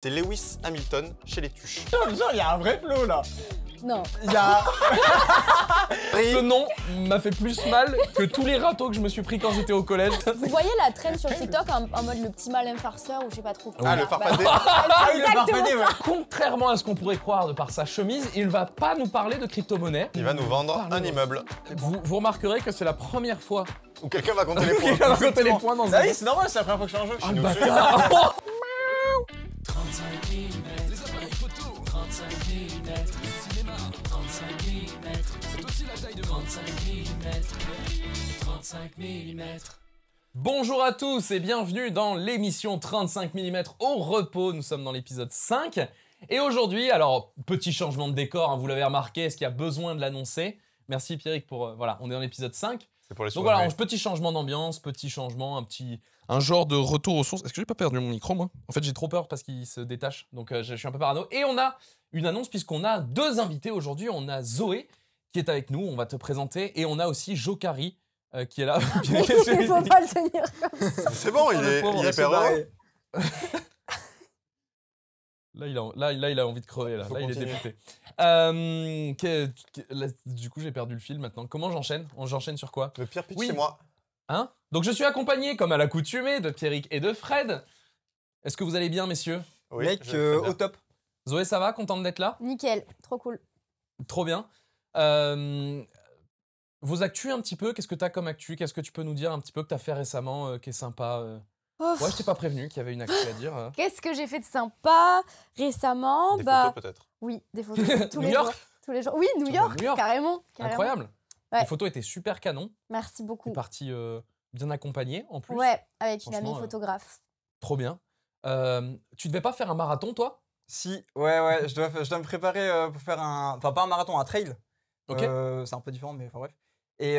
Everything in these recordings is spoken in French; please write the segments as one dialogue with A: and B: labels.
A: C'est Lewis Hamilton chez les Tuches. il y a un vrai flow là.
B: Non. Il y a.
C: Ce nom m'a fait plus mal que tous les râteaux que je me suis pris quand j'étais au collège. Vous
D: voyez la traîne sur TikTok en, mode le petit malin farceur ou je sais pas trop Ah, le bah, farfadet.
C: ah, Contrairement à ce qu'on pourrait croire de par sa chemise, il va pas nous parler de crypto-monnaie. Il va nous vendre un immeuble. Vous, remarquerez que c'est la première fois. Où quelqu'un va compter les points. compter dans ah un. c'est normal, c'est la première fois que
B: je suis en jeu. Ah,
C: 35 mm. Les appareils photo. 35 mm. 35 mm. C'est aussi la taille de 35 mm. 35 mm. Bonjour à tous et bienvenue dans l'émission 35 mm au repos. Nous sommes dans l'épisode 5. Et aujourd'hui, alors, petit changement de décor, hein, vous l'avez remarqué, est-ce qu'il y a besoin de l'annoncer Merci Pierrick pour. Euh, voilà, on est dans l'épisode 5. C'est pour les Donc voilà, petit changement d'ambiance, petit changement, un petit, un genre de retour aux sources. Est-ce que j'ai pas perdu mon micro, moi En fait, j'ai trop peur parce qu'il se détache, donc euh, je suis un peu parano. Et on a une annonce puisqu'on a deux invités aujourd'hui. On a Zoé qui est avec nous, on va te présenter, et on a aussi Jokari euh, qui est là. il faut pas le tenir C'est bon, il est, il est Là il, a, là, il a envie de crever. Là, il est député. Euh, du coup, j'ai perdu le fil maintenant. Comment j'enchaîne J'enchaîne sur quoi Le pire pitch, oui. c'est moi. Hein Donc je suis accompagné, comme à l'accoutumée, de Pierrick et de Fred. Est-ce que vous allez bien, messieurs Oui, Mec, euh, au top. Zoé, ça va Contente d'être là Nickel, trop cool. Trop bien. Euh, vos actus un petit peu, qu'est-ce que t'as comme actu Qu'est-ce que tu peux nous dire un petit peu que t'as fait récemment, euh, qui est sympa Moi, je t'ai pas prévenu qu'il y avait une actu à dire. Hein.
D: Qu'est-ce que j'ai fait de sympa récemment bah peut-être. oui, des photos tous New les York jours, Oui, New York, carrément. Incroyable. La Les photos
C: étaient super canon. Merci beaucoup. T'es parti euh, bien accompagné en plus. Ouais,
D: avec une amie euh, photographe.
C: trop bien. Euh, tu devais pas faire un marathon,
A: toi Si, ouais, ouais. je, dois, je dois me préparer pour faire un. Enfin, pas un marathon, un trail. Ok. c'est un peu différent, mais enfin bref. Et,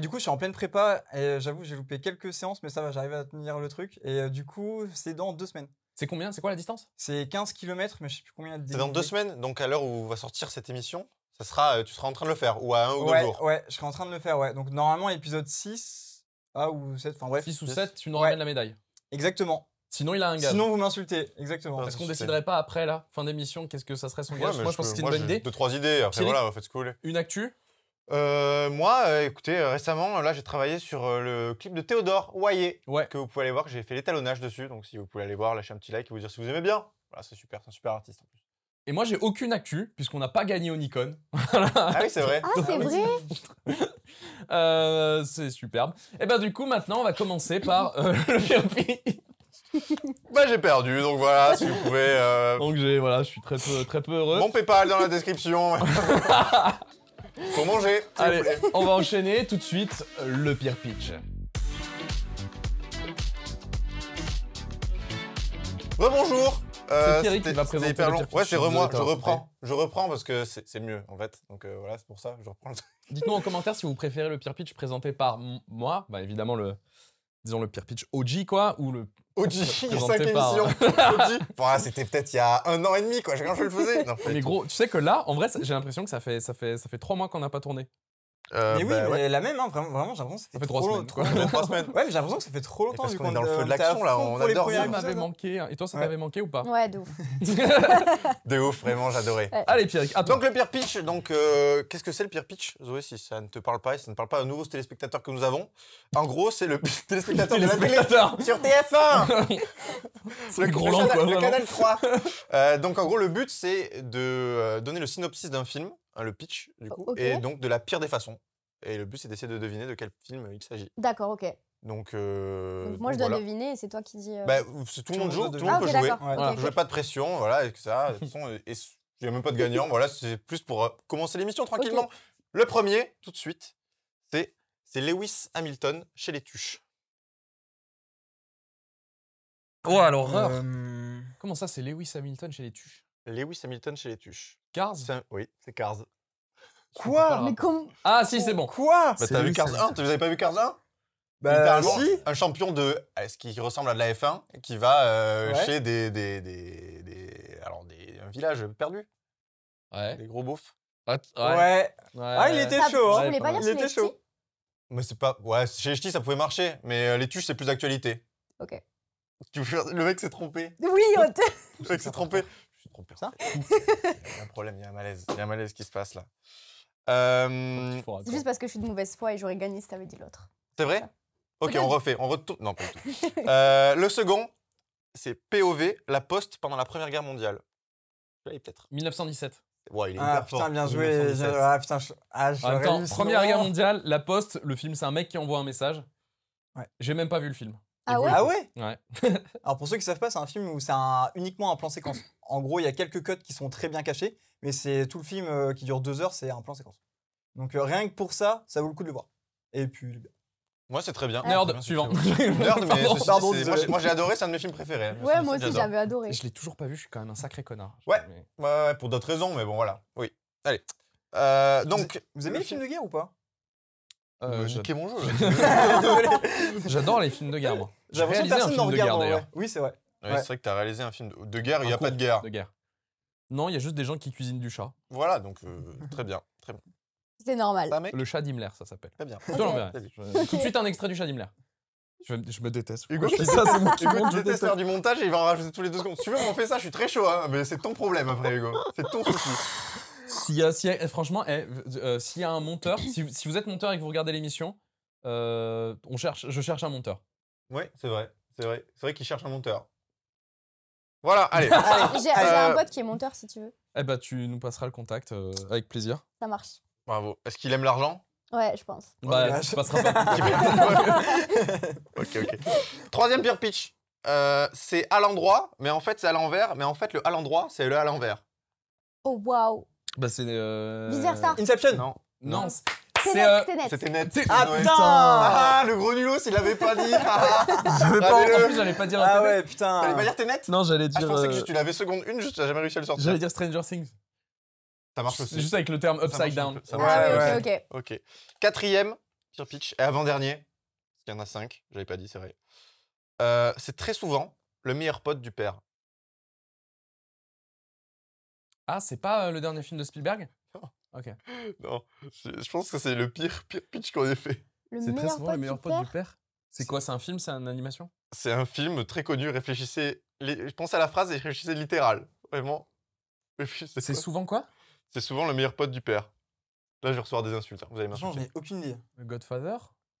A: du coup, je suis en pleine prépa et j'avoue, j'ai loupé quelques séances, mais ça va, j'arrive à tenir le truc. Et du coup, c'est dans deux semaines. C'est combien C'est quoi la distance C'est 15 km, mais je sais plus combien. C'est dans deux semaines, donc à l'heure où va sortir cette émission, ça sera, euh, tu seras en train de le faire, ou à un ou deux jours. Ouais, je serai en train de le faire, ouais. Donc normalement, épisode 6, ah, ou 7, enfin
C: bref. ou 7, tu nous ramènes la médaille. Exactement. Sinon, il a un gars. Sinon, vous m'insultez, exactement. Est-ce qu'on déciderait pas après, là, fin d'émission, qu'est-ce que ça serait son gars. Moi, je, pense que c'est une bonne idée. Deux,
A: trois idées, après voilà voilà, faites cool. Une actu euh, moi, euh, écoutez, récemment, là, j'ai travaillé sur le clip de Théodore Wayé, ouais. que vous pouvez aller voir. J'ai fait l'étalonnage dessus, donc si vous pouvez aller voir, lâchez un petit like et vous dire si vous aimez bien. Voilà,
C: c'est super, c'est un super artiste en plus. Et moi, j'ai aucune actu, puisqu'on n'a pas gagné au Nikon. ah oui, c'est vrai. Ah, c'est vrai. Euh, c'est superbe. Et eh ben du coup, maintenant, on va commencer par euh, le le pitch.
A: bah, j'ai perdu, donc voilà, si vous pouvez. Euh,
C: donc, j'ai, voilà, je suis très peu, très peu heureux. Mon
A: PayPal dans la description. Faut manger. Allez, on va enchaîner
C: tout de suite le pire pitch.
A: Re-bonjour euh, c'est hyper long. Ouais, c'est moi, je reprends. Je reprends parce que c'est mieux en fait. Donc euh, voilà, c'est pour ça,
C: je reprends le Dites-nous en commentaire si vous préférez le pire pitch présenté par moi, bah évidemment le disons le pire pitch OG quoi ou le OG, 5 émissions. Euh, OG. Ah, c'était peut-être
A: il y a un an et demi, quoi, quand je le faisais.
C: Non, mais gros, tu sais que là, en vrai, j'ai l'impression que ça fait, ça, fait, ça fait 3 mois qu'on n'a pas tourné. Euh, mais oui, bah la même, hein, vraiment, j'ai l'impression que ça fait, trop trois semaines. Quoi. Ouais, mais j'ai l'impression que ça fait trop longtemps. Parce qu'on est dans le feu de l'action, là, on adore. Ça m'avait manqué. Hein. Et toi, ça t'avait manqué ou pas Ouais, de ouf.
A: de ouf, vraiment, j'adorais. Ouais. Allez, Pierre. Donc, le pire pitch, donc, euh, qu'est-ce que c'est le pire pitch, Zoé, si ça ne te parle pas et ça ne parle pas aux nouveaux téléspectateurs que nous avons En gros, c'est le téléspectateur de sur TF1 le, gros le, canal, 3. Euh, donc, en gros, le but, c'est de donner le synopsis d'un film Hein, le pitch du coup, et donc de la pire des façons. Et le but, c'est d'essayer de deviner de quel film il s'agit. D'accord, ok. Donc, euh, moi je dois
D: deviner et c'est toi qui dis. Euh, bah, tout le monde joue, tout le monde peut jouer. Ouais. Voilà.
A: pas de pression, voilà, et ça. De toute façon, et il n'y a même pas de gagnant, voilà, c'est plus pour euh, commencer l'émission tranquillement. Le premier, tout de suite, c'est c'est Lewis Hamilton chez les Tuches.
C: Oh, alors l'horreur Comment ça, c'est Lewis
A: Hamilton chez les Tuches Lewis Hamilton chez les Tuches. Cars Oui, c'est Cars.
C: Quoi Mais comment Ah si, c'est bon. Quoi bah, t'as vu Cars 1 Vous avez pas
A: vu Cars 1 Bah, si. un champion de est euh, ce qui ressemble à de la F1 qui va euh, chez des, des, des, alors des un village perdu, Ouais. des gros beaufs. Ah, ouais. Ah, il était chaud, hein. Il était chaud. Mais c'est pas ouais, chez les ch'tis ça pouvait marcher, mais euh, les tuches c'est plus actualité Ok. Le mec s'est trompé.
D: Oui, Le
A: mec s'est trompé. Je suis trompé. Ça Il y a un problème, il y a un malaise, il y a un malaise qui se passe là. Euh, c'est juste
D: parce que je suis de mauvaise foi et j'aurais gagné si t'avais dit l'autre.
A: C'est vrai Ok, on refait. On retourne. Non, euh, le second, c'est POV, la Poste pendant la Première Guerre
C: mondiale. peut-être. 1917. il est ah, putain, bien joué. Ah, putain, ah, Première Guerre mondiale, la Poste, le film, c'est un mec qui envoie un message. J'ai même pas vu le film. Ah, ah ouais,
A: Alors pour ceux qui ne savent pas, c'est un film où c'est un, uniquement un plan séquence. En gros, il y a quelques cuts qui sont très bien cachés, mais c'est tout le film euh, qui dure deux heures, c'est un plan séquence. Donc euh, rien que pour ça, ça vaut le coup de le voir. Et puis, moi, c'est très bien. suivant. Nerd, mais pardon, moi, j'ai adoré, c'est un de mes films préférés. Ouais, moi aussi, j'avais
C: adoré. Je l'ai toujours pas vu, je suis quand même un sacré connard.
A: Ouais, pour d'autres raisons, mais bon, voilà. Oui. Allez. Euh, donc, vous, vous aimez les films de guerre ou pas
C: ah, euh, ouais, mon jeu. J'adore les films de guerre, moi. J'ai réalisé un film de guerre, d'ailleurs. Oui, c'est vrai. C'est vrai que tu as réalisé un film de guerre, il n'y a pas de guerre. de guerre. Non, il y a juste des gens qui cuisinent du chat. Voilà, donc euh, très bien. Très bien.
D: C'est normal. Ah, le
C: chat d'Himmler, ça s'appelle. Très bien. Okay. Je... Tout de suite, un extrait du chat d'Himmler. Je, me déteste. Hugo, je ça, c'est je déteste faire du montage et il va en rajouter tous les deux secondes. Si tu veux, on fait ça, je suis très chaud,
A: hein, mais c'est ton problème après, Hugo.
C: C'est ton souci franchement, eh, euh, s'il y a un monteur, si, vous êtes monteur et que vous regardez l'émission, euh, on cherche, je cherche un monteur. Oui c'est vrai, c'est vrai, c'est vrai qu'il cherche un monteur.
A: Voilà,
D: allez.
C: J'ai un euh, pote qui est monteur si tu veux. Eh ben, tu nous passeras le contact avec plaisir. Ça marche. Bravo. Est-ce qu'il aime l'argent Ouais, je pense.
D: Bah, je oh passerai pas.
A: ok, ok. Troisième pire pitch. c'est à l'endroit, mais en fait c'est à l'envers, mais en fait le à l'endroit c'est le à l'envers.
D: Oh waouh
C: bah, c'est. Euh...
A: Vice Inception Non.
C: Non. non.
D: C'est euh, C'était net. Ah
A: ah, Le gros nulot, s'il l'avait pas dit Je
C: ah, ah. J'avais pas en plus, j'allais pas dire Ah ouais, putain J'allais pas dire t'es net Non, j'allais dire. Ah, je pensais que euh, tu l'avais
A: seconde une, juste, t'as jamais réussi à le sortir. J'allais dire
C: Stranger Things. Ça marche aussi. Juste avec le terme upside down. ah,
A: ouais, ouais. ok. Ok. Quatrième, pire pitch. Et avant-dernier, parce qu'il y en a cinq, j'avais pas dit,
C: c'est vrai. Euh, c'est très souvent le meilleur pote du père. Ah, c'est pas euh, le dernier film de Spielberg Non. Ok. Non, je, pense que c'est le pire, pitch qu'on ait fait. C'est très souvent le meilleur du pote du père C'est quoi C'est un film C'est une animation
A: C'est un film très connu, réfléchissez. Je pense à la phrase et réfléchissez littéral. Vraiment. C'est souvent quoi C'est souvent le meilleur pote du père. Là, je vais recevoir des insultes. Hein, vous allez m'insulter. aucune idée. Le Godfather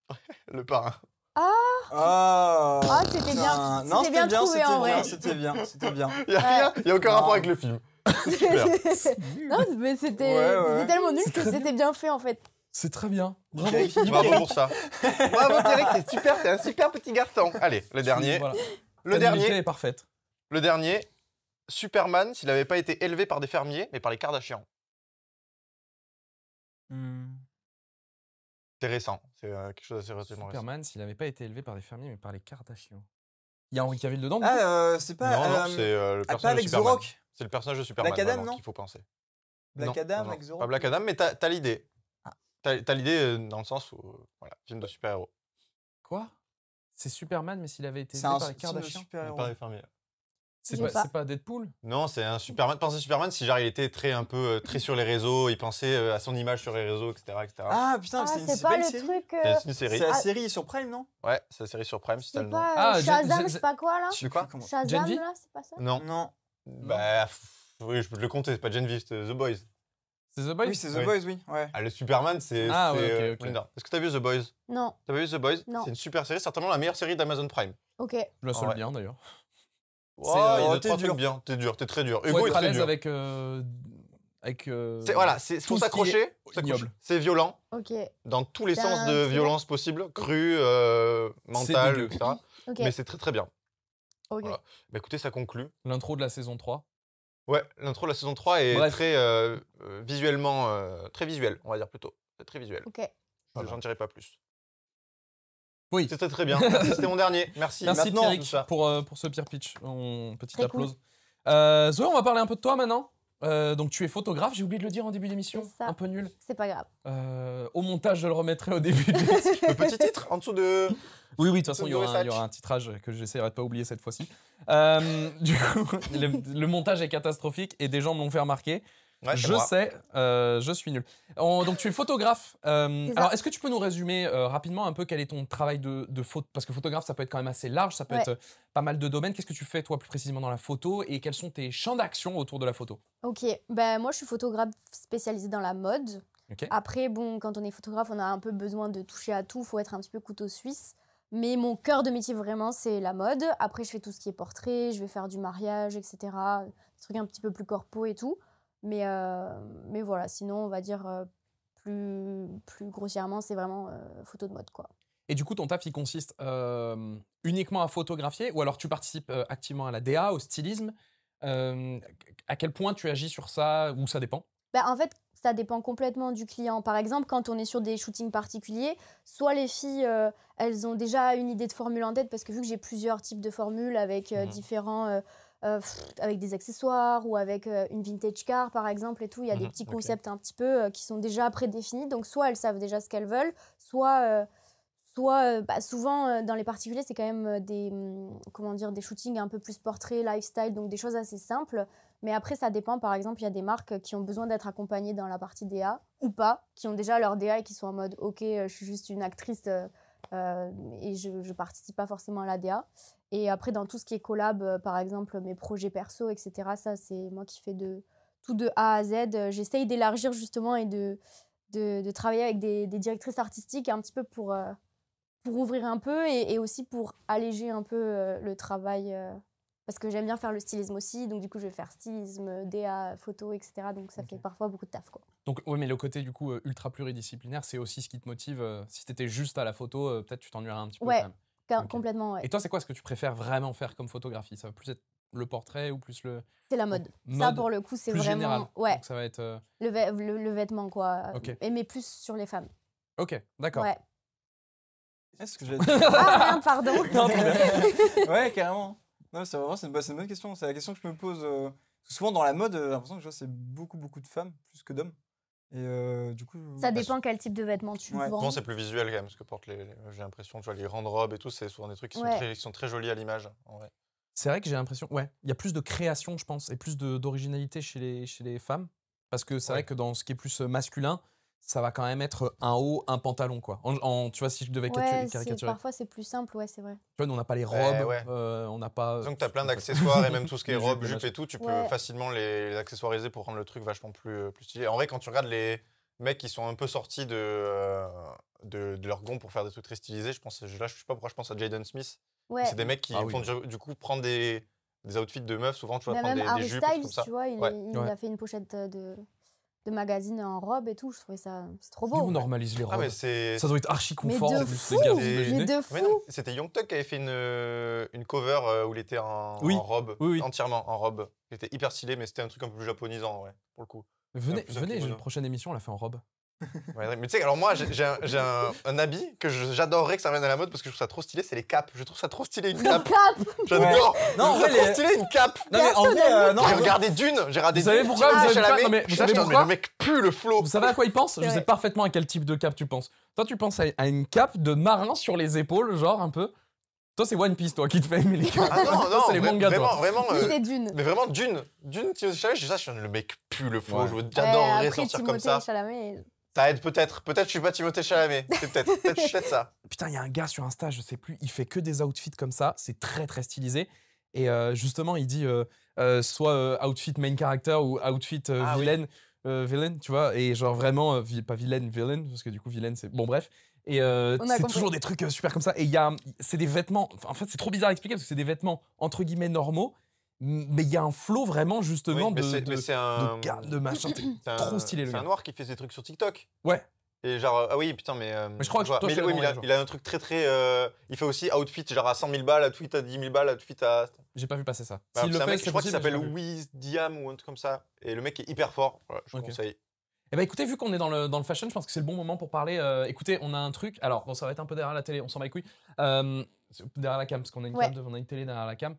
A: Le parrain.
B: Ah, Ah,
A: ah c'était bien. Non, C'était bien en vrai. c'était bien, c'était bien. Il n'y a, il y a aucun rapport avec le film.
D: non, mais c'était tellement nul que c'était bien fait en fait.
C: C'est très bien.
A: Bravo. Bravo pour ça. Bravo Pierrick, t'es super, t'es un super petit garçon. Allez, le dernier. Le dernier. est parfaite. Le dernier. Superman, s'il n'avait pas été élevé par des fermiers, mais par les Kardashians. Hmm. C'est récent. C'est euh, quelque chose d'assez récent. Superman, s'il n'avait pas été élevé par des fermiers,
C: mais par les Kardashians. Il y a Henri Cavill dedans. Ah, euh, c'est pas. Non, euh, c'est le ah, personnage pas avec Superman. C'est le personnage de Superman Black Adam, hein, qu'il faut penser.
A: Black Adam, non, Pas Black Adam, mais t'as, l'idée. T'as, l'idée ah. euh, dans le sens où, euh, voilà, film de super-héros.
C: Quoi C'est Superman, mais s'il avait été c'est un par les super-héros. C'est pas, Deadpool
A: Non, c'est un Superman. Pensez Superman si genre il était très un peu euh, très sur les réseaux, il pensait à son image sur les réseaux, etc. etc. Ah putain, ah, c'est, une, pas, le série.
D: Truc, C'est une série. la ah. série sur Prime, non
A: Ouais, c'est la série sur Prime, si t'as le nom. Pas, ah, Shazam, je sais pas
D: quoi là Tu quoi Shazam là, c'est pas ça Non. Non.
A: Bah, oui, je peux te le compter, c'est pas Genevieve, c'est The Boys. C'est The Boys Oui, c'est The Boys, oui. Ouais. Ah, le Superman, c'est. Ah, c'est, ouais, ok. Euh, Est-ce que t'as vu The Boys Non. T'as pas vu The Boys Non. C'est une super série, certainement la meilleure série d'Amazon Prime. Ok. Je la seule bien d'ailleurs. Wow, oh, t'es dur. bien, t'es dur, t'es très dur. Hugo est très dur.
C: avec. Euh, avec voilà, c'est faut s'accrocher.
A: C'est violent. Ok. Dans tous les sens de violence possible, cru, euh, mentale, etc. Mais c'est très très bien. Voilà. Bah,
C: écoutez, ça conclut. L'intro de la saison 3.
A: Ouais, l'intro de la saison 3 est très euh, euh, visuellement, euh, très visuel, on va dire plutôt. Très visuel. Ok. J'en dirai pas plus.
C: Oui. C'était très bien. C'était mon dernier. Merci. Merci pour, pour ce pire pitch. petit Petite applause. Zoé, on va parler un peu de toi maintenant. Euh, donc tu es photographe, j'ai oublié de le dire en début d'émission,
D: un peu nul. C'est pas grave.
C: Euh, au montage, je le remettrai au début. De le petit titre en dessous de. Oui, oui, de toute façon, il y, aura un, titrage que j'essaierai de pas oublier cette fois-ci. Euh, du coup, le, montage est catastrophique et des gens me l'ont fait remarquer je sais, euh, je suis nul. donc tu es photographe. Euh, alors est-ce que tu peux nous résumer euh, rapidement un peu quel est ton travail de, de photo Parce que photographe, ça peut être quand même assez large, ça peut être pas mal de domaines. Qu'est-ce que tu fais toi plus précisément dans la photo et quels sont tes champs d'action autour de la photo
D: Ok, ben moi je suis photographe spécialisée dans la mode. Après, bon, quand on est photographe, on a un peu besoin de toucher à tout, faut être un petit peu couteau suisse. Mais mon cœur de métier vraiment, c'est la mode. Après, je fais tout ce qui est portrait, je vais faire du mariage, etc. Des trucs un petit peu plus corpo et tout. Mais, euh, mais voilà, sinon, on va dire euh, plus, plus grossièrement, c'est vraiment euh, photo de mode, quoi.
C: Et du coup, ton taf, il consiste uniquement à photographier ou alors tu participes activement à la DA, au stylisme À quel point tu agis sur ça ou ça dépend
D: bah, En fait, ça dépend complètement du client. Par exemple, quand on est sur des shootings particuliers, soit les filles, elles ont déjà une idée de formule en tête parce que vu que j'ai plusieurs types de formules avec mhm. différents euh, avec des accessoires ou avec euh, une vintage car par exemple et tout. Il y a des mhm, petits concepts un petit peu euh, qui sont déjà prédéfinis. Donc soit elles savent déjà ce qu'elles veulent, soit soit bah, souvent dans les particuliers c'est quand même des mm, comment dire des shootings un peu plus portrait, lifestyle, donc des choses assez simples. Mais après ça dépend. Par exemple, il y a des marques qui ont besoin d'être accompagnées dans la partie DA ou pas, qui ont déjà leur DA et qui sont en mode ok, je suis juste une actrice euh, et je ne participe pas forcément à l'ADA. Et après, dans tout ce qui est collab, euh, par exemple, mes projets perso, etc., ça, c'est moi qui fais de, tout de A à Z. J'essaye d'élargir justement et de, de, travailler avec des, directrices artistiques un petit peu pour, euh, pour ouvrir un peu et, et aussi pour alléger un peu le travail parce que j'aime bien faire le stylisme aussi, donc du coup je vais faire stylisme, DA, photo, etc. Donc ça fait parfois beaucoup de taf. Quoi.
C: Donc oui, mais le côté du coup euh, ultra pluridisciplinaire, c'est aussi ce qui te motive. Euh, si tu étais juste à la photo, euh, peut-être tu t'ennuierais un petit peu. Ouais,
D: complètement. Ouais. Et
C: toi, c'est quoi ce que tu préfères vraiment faire comme photographie Ça va plus être le portrait ou plus le.
D: C'est la mode. Ça pour le coup, c'est vraiment. Ouais. Donc, ça va être. Le, le, vêtement quoi. Ok. Et mais plus sur les femmes.
C: Ok, d'accord. Ouais.
D: Est-ce que j'ai dit... Ah pardon.
A: ouais, carrément. Non, c'est une, bonne question. C'est la question que je me pose. Euh, souvent dans la mode, euh, j'ai l'impression que je c'est beaucoup beaucoup de femmes plus que d'hommes. Et euh, du coup, ça
D: dépend quel type de vêtements tu ouais. vends. c'est
A: plus visuel quand même ce que portent les. j'ai l'impression, tu les grandes robes et tout, c'est souvent des trucs qui sont, très, sont très jolis à l'image.
C: C'est vrai que j'ai l'impression, ouais, il y a plus de création, je pense, et plus d'originalité chez les, chez les femmes. Parce que c'est vrai que dans ce qui est plus masculin, ça va quand même être un haut, un pantalon, quoi. En, tu vois, si je devais ouais, caricaturer.
D: Parfois, c'est plus simple, ouais, c'est vrai.
C: Tu vois, on n'a pas les eh robes, euh, on n'a pas. Euh, Donc, tu as plein d'accessoires et même tout ce qui est robes, jupes et tout, tu peux
A: facilement les, accessoiriser pour rendre le truc vachement plus, euh, plus stylé. En vrai, quand tu regardes les mecs qui sont un peu sortis de, de, leur gond pour faire des trucs très stylisés, je pense, là, je sais pas pourquoi je pense à Jaden Smith.
D: C'est des mecs qui ah font
A: du, coup prendre des des outfits de meufs, souvent, tu vois, bah, prendre des, jupes, Styles, tu vois, il, a
D: fait une pochette de de magazines en robe et tout. Je trouvais ça, c'est trop beau. ils on
C: normalise les ah, robes. Ah, ça doit être archi
D: confort. Mais de
A: fou, C'était Young Tuck qui avait fait une, euh, une cover euh, où il était en, robe, entièrement en robe. Il était hyper stylé, mais c'était un truc un peu plus japonisant, ouais, pour le coup.
C: Venez, venez, une prochaine émission, on l'a fait en robe mais tu sais, alors moi, j'ai un, un,
A: un, habit que j'adorerais que ça revienne à la mode parce que je trouve ça trop stylé, c'est les capes. Je trouve ça trop stylé une cape. J'adore. Non, trop stylé
C: une cape. Non, mais en vrai, euh, J'ai regardé Dune, j'ai regardé. Vous savez pourquoi vous avez la non, mais, vous savez pourquoi Le mec pue le flow Vous savez à quoi il pense Je sais parfaitement à quel type de cape tu penses. Toi, tu penses à une cape de marin sur les épaules, genre un peu. Toi, c'est One Piece, toi, qui te fait aimer les capes Ah non, non, c'est les mangas, vraiment, Vraiment, euh, c'est Dune. Mais vraiment, Dune. Dune,
A: tu sais, je sais, ça, je le mec pue le flow, J'adorerais eh, sortir comme ça. T'arrêtes peut-être. Peut-être je suis pas Timothée Chalamet. C'est peut-être peut être peut être ça.
C: Putain, il y a un gars sur Insta, je sais plus, il fait que des outfits comme ça. C'est très très stylisé. Et euh, justement, il dit euh, euh, soit outfit main character ou outfit ah vilaine, tu vois. Et genre vraiment, pas vilaine, villain, parce que du coup, vilaine, c'est. Bon, bref. Et c'est toujours des trucs super comme ça. Et il y a. C'est des vêtements. en fait, c'est trop bizarre à expliquer parce que c'est des vêtements entre guillemets normaux mais il y a un flow vraiment justement de, de, de, machin. Un... trop stylé le C'est un
A: noir qui fait des trucs sur TikTok. Ouais. Et genre, ah oui, putain, mais. Euh, mais je crois que toi, il, a, un truc très très. Euh, il fait aussi outfit, genre à 100 000 balles, à tweet à 10 000 balles, à à.
C: J'ai pas vu passer ça. Bah, mec, je crois qu'il s'appelle
A: Wiz Diam ou un truc comme ça. Et le mec est hyper fort. je okay. conseille.
C: Eh ben écoutez, vu qu'on est dans le, dans le fashion, je pense que c'est le bon moment pour parler. Euh, écoutez, on a un truc. Alors, bon, ça va être un peu derrière la télé, on s'en va les couilles. derrière la cam, parce qu'on a une cam, on a une télé derrière la cam.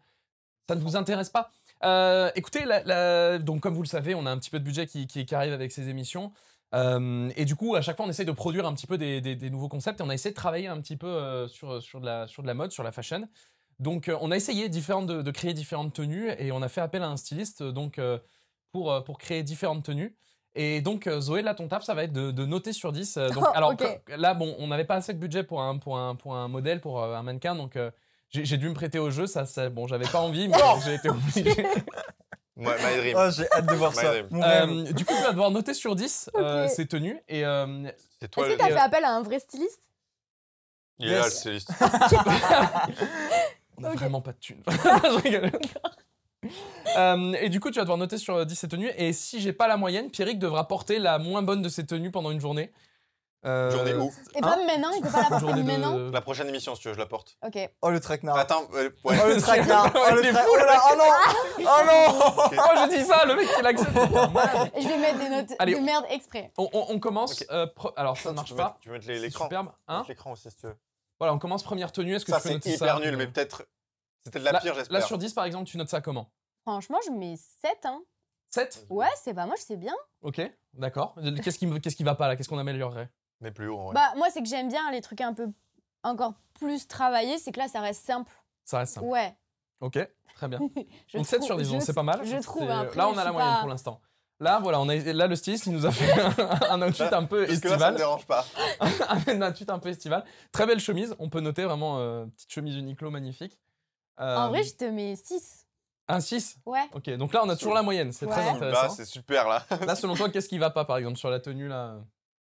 C: Ça ne vous intéresse pas euh, écoutez, donc comme vous le savez, on a un petit peu de budget qui, arrive avec ces émissions. Euh, et du coup, à chaque fois, on essaie de produire un petit peu des, nouveaux concepts et on a essayé de travailler un petit peu euh, sur, sur, de la, sur de la mode, sur la fashion. Donc, on a essayé différentes de, créer différentes tenues et on a fait appel à un styliste donc, pour, pour créer différentes tenues. Et donc, Zoé, là, ton taf, ça va être de, noter sur 10. alors, là, bon, on n'avait pas assez de budget pour un, pour un modèle, pour un mannequin. Donc, j'ai dû me prêter au jeu. Ça, c'est... bon, j'avais pas envie, mais j'ai été obligé. Ouais, my dream. Ah, j'ai hâte de voir ça. Euh, du coup, tu vas devoir noter sur 10 ces tenues. Et, euh, Est-ce que tu as fait euh,
D: appel à un vrai styliste
B: Il est là, le styliste.
C: On a vraiment pas de thunes. Je rigole. Euh, et du coup, tu vas devoir noter sur 10 euh, ces tenues. Et si j'ai pas la moyenne, Pierrick devra porter la moins bonne de ses tenues pendant une journée. Euh, Journée où Et pas maintenant,
D: hein il peut pas porter maintenant.
C: La prochaine émission, si tu veux, je la porte. Ok. Oh le
A: traquenard. Bah, attends, euh, ouais. Oh le traquenard. oh le là, oh non Oh non Oh je dis
C: ça, le mec qui l'accepte.
D: je vais mettre des notes Allez, de merde exprès.
C: On, on, on commence. Euh, alors ça ne marche pas. tu veux mettre l'écran Superbe. Hein l'écran aussi, si tu veux. Voilà, on commence première tenue. Est-ce que ça, tu peux noter Ça c'est hyper nul, mais peut-être. C'était de la, pire, j'espère. Là sur 10, par exemple, tu notes ça comment
D: Franchement, je mets 7, 7 hein. Ouais, c'est pas moi, je sais bien.
C: Ok, d'accord. Qu'est-ce qui, qu'est-ce qui va pas là Qu'est-ce qu'on améliorerait mais plus haut, Bah,
D: moi, c'est que j'aime bien les trucs un peu encore plus travaillés. C'est que là, ça reste simple.
C: Ça reste simple. Ouais. Ok, très bien. on
D: Donc 7 sur 10, c'est pas mal. Je trouve. Hein, là,
C: on a la moyenne pour l'instant. Là, voilà, on a, là, le styliste, il nous a fait un, outfit un peu estival. ça me dérange pas. un outfit un peu estival. Très belle chemise. On peut noter vraiment euh, petite chemise Uniqlo magnifique. Euh, en vrai, je
D: te mets 6. Un 6 Ouais.
C: Ok, donc là, on a toujours la moyenne. C'est très bah, intéressant. c'est super, là. là, selon toi, qu'est-ce qui va pas, par exemple, sur la tenue, là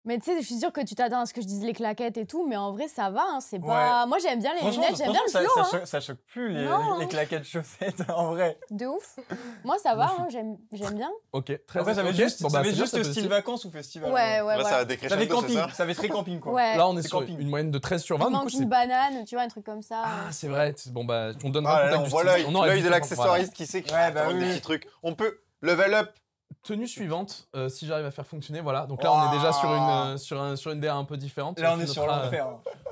D: mais tu sais, je suis sûre que tu t'attends à ce que je dise les claquettes et tout, mais en vrai, ça va. Hein, c'est pas. Moi, j'aime bien les lunettes, j'aime bien le flow.
A: Ça, ça, choque, plus les, claquettes chaussettes, en vrai.
D: De ouf. Moi, ça va, hein, j'aime bien.
C: Ok, très bien. Après, juste, bon, bah, juste style
A: vacances ou festival. Ouais, ouais, ouais. ça va décréter Ça camping, ça va très
C: camping, quoi. Là, on est, sur camping. une moyenne de 13 sur 20. Il manque une
D: banane, tu vois, un truc comme ça. Ah,
C: c'est vrai. Bon, bah, on donne. Ah on voit l'œil de l'accessoiriste qui sait qu'il bah des petits trucs. On peut level up Tenue suivante, euh, si j'arrive à faire fonctionner, voilà. Donc là, on est déjà sur une, euh, sur, un, sur une un peu différente. Là, on est sur euh,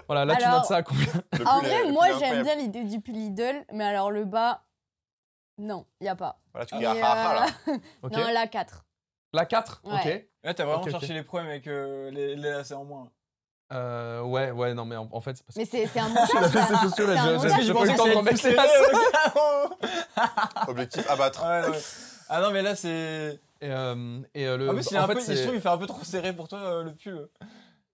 C: Voilà, là, tu notes ça à combien En vrai, moi, j'aime bien
D: l'idée du Lidl, mais alors le bas, non, il n'y a pas. Voilà, tu Et, regardes là. Euh, non, la 4. La 4 Ouais. Là, t'as vraiment cherché
A: les problèmes avec les, les lacets
D: en moins.
C: ouais, ouais, non, mais en, fait, c'est parce que. Mais c'est c'est un montage. choix. C'est sûr, là, j'ai- pas eu le temps de Objectif abattre. Ah non, mais là, c'est. Et, euh, et euh, le. Ah oui, il, peu, il se trouve,
A: il fait un peu trop serré pour toi euh, le pull.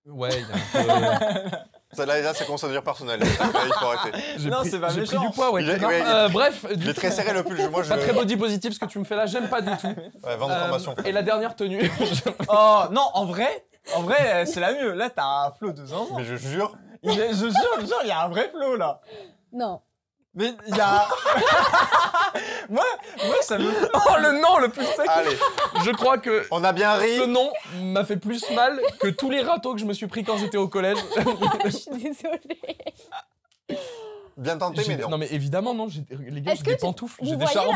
C: Ouais, il a un peu. Ça, là, là, ça commence à devenir personnel. il arrêter. Non, c'est pas j'ai pris du poids, ouais. Il est- euh, bref, très serré le pull. Moi, pas très body positive ce que tu me fais là, j'aime pas du tout. Ouais, vente Euh, formation. et la dernière tenue. Oh non, en vrai, en vrai, c'est la
A: mieux. Là, t'as un flow de zinzin. Mais je jure, je jure, je jure, il y a un vrai flow là. Non, mais il y a. moi, ça Oh, le nom le plus sec
C: Je crois que. a bien Ce nom m'a fait plus mal que tous les râteaux que je me suis pris quand j'étais au collège. je
D: suis désolée.
C: Bien tenté, mais non. Non, mais évidemment, non. les gars, j'ai des pantoufles, j'ai vous, des voyez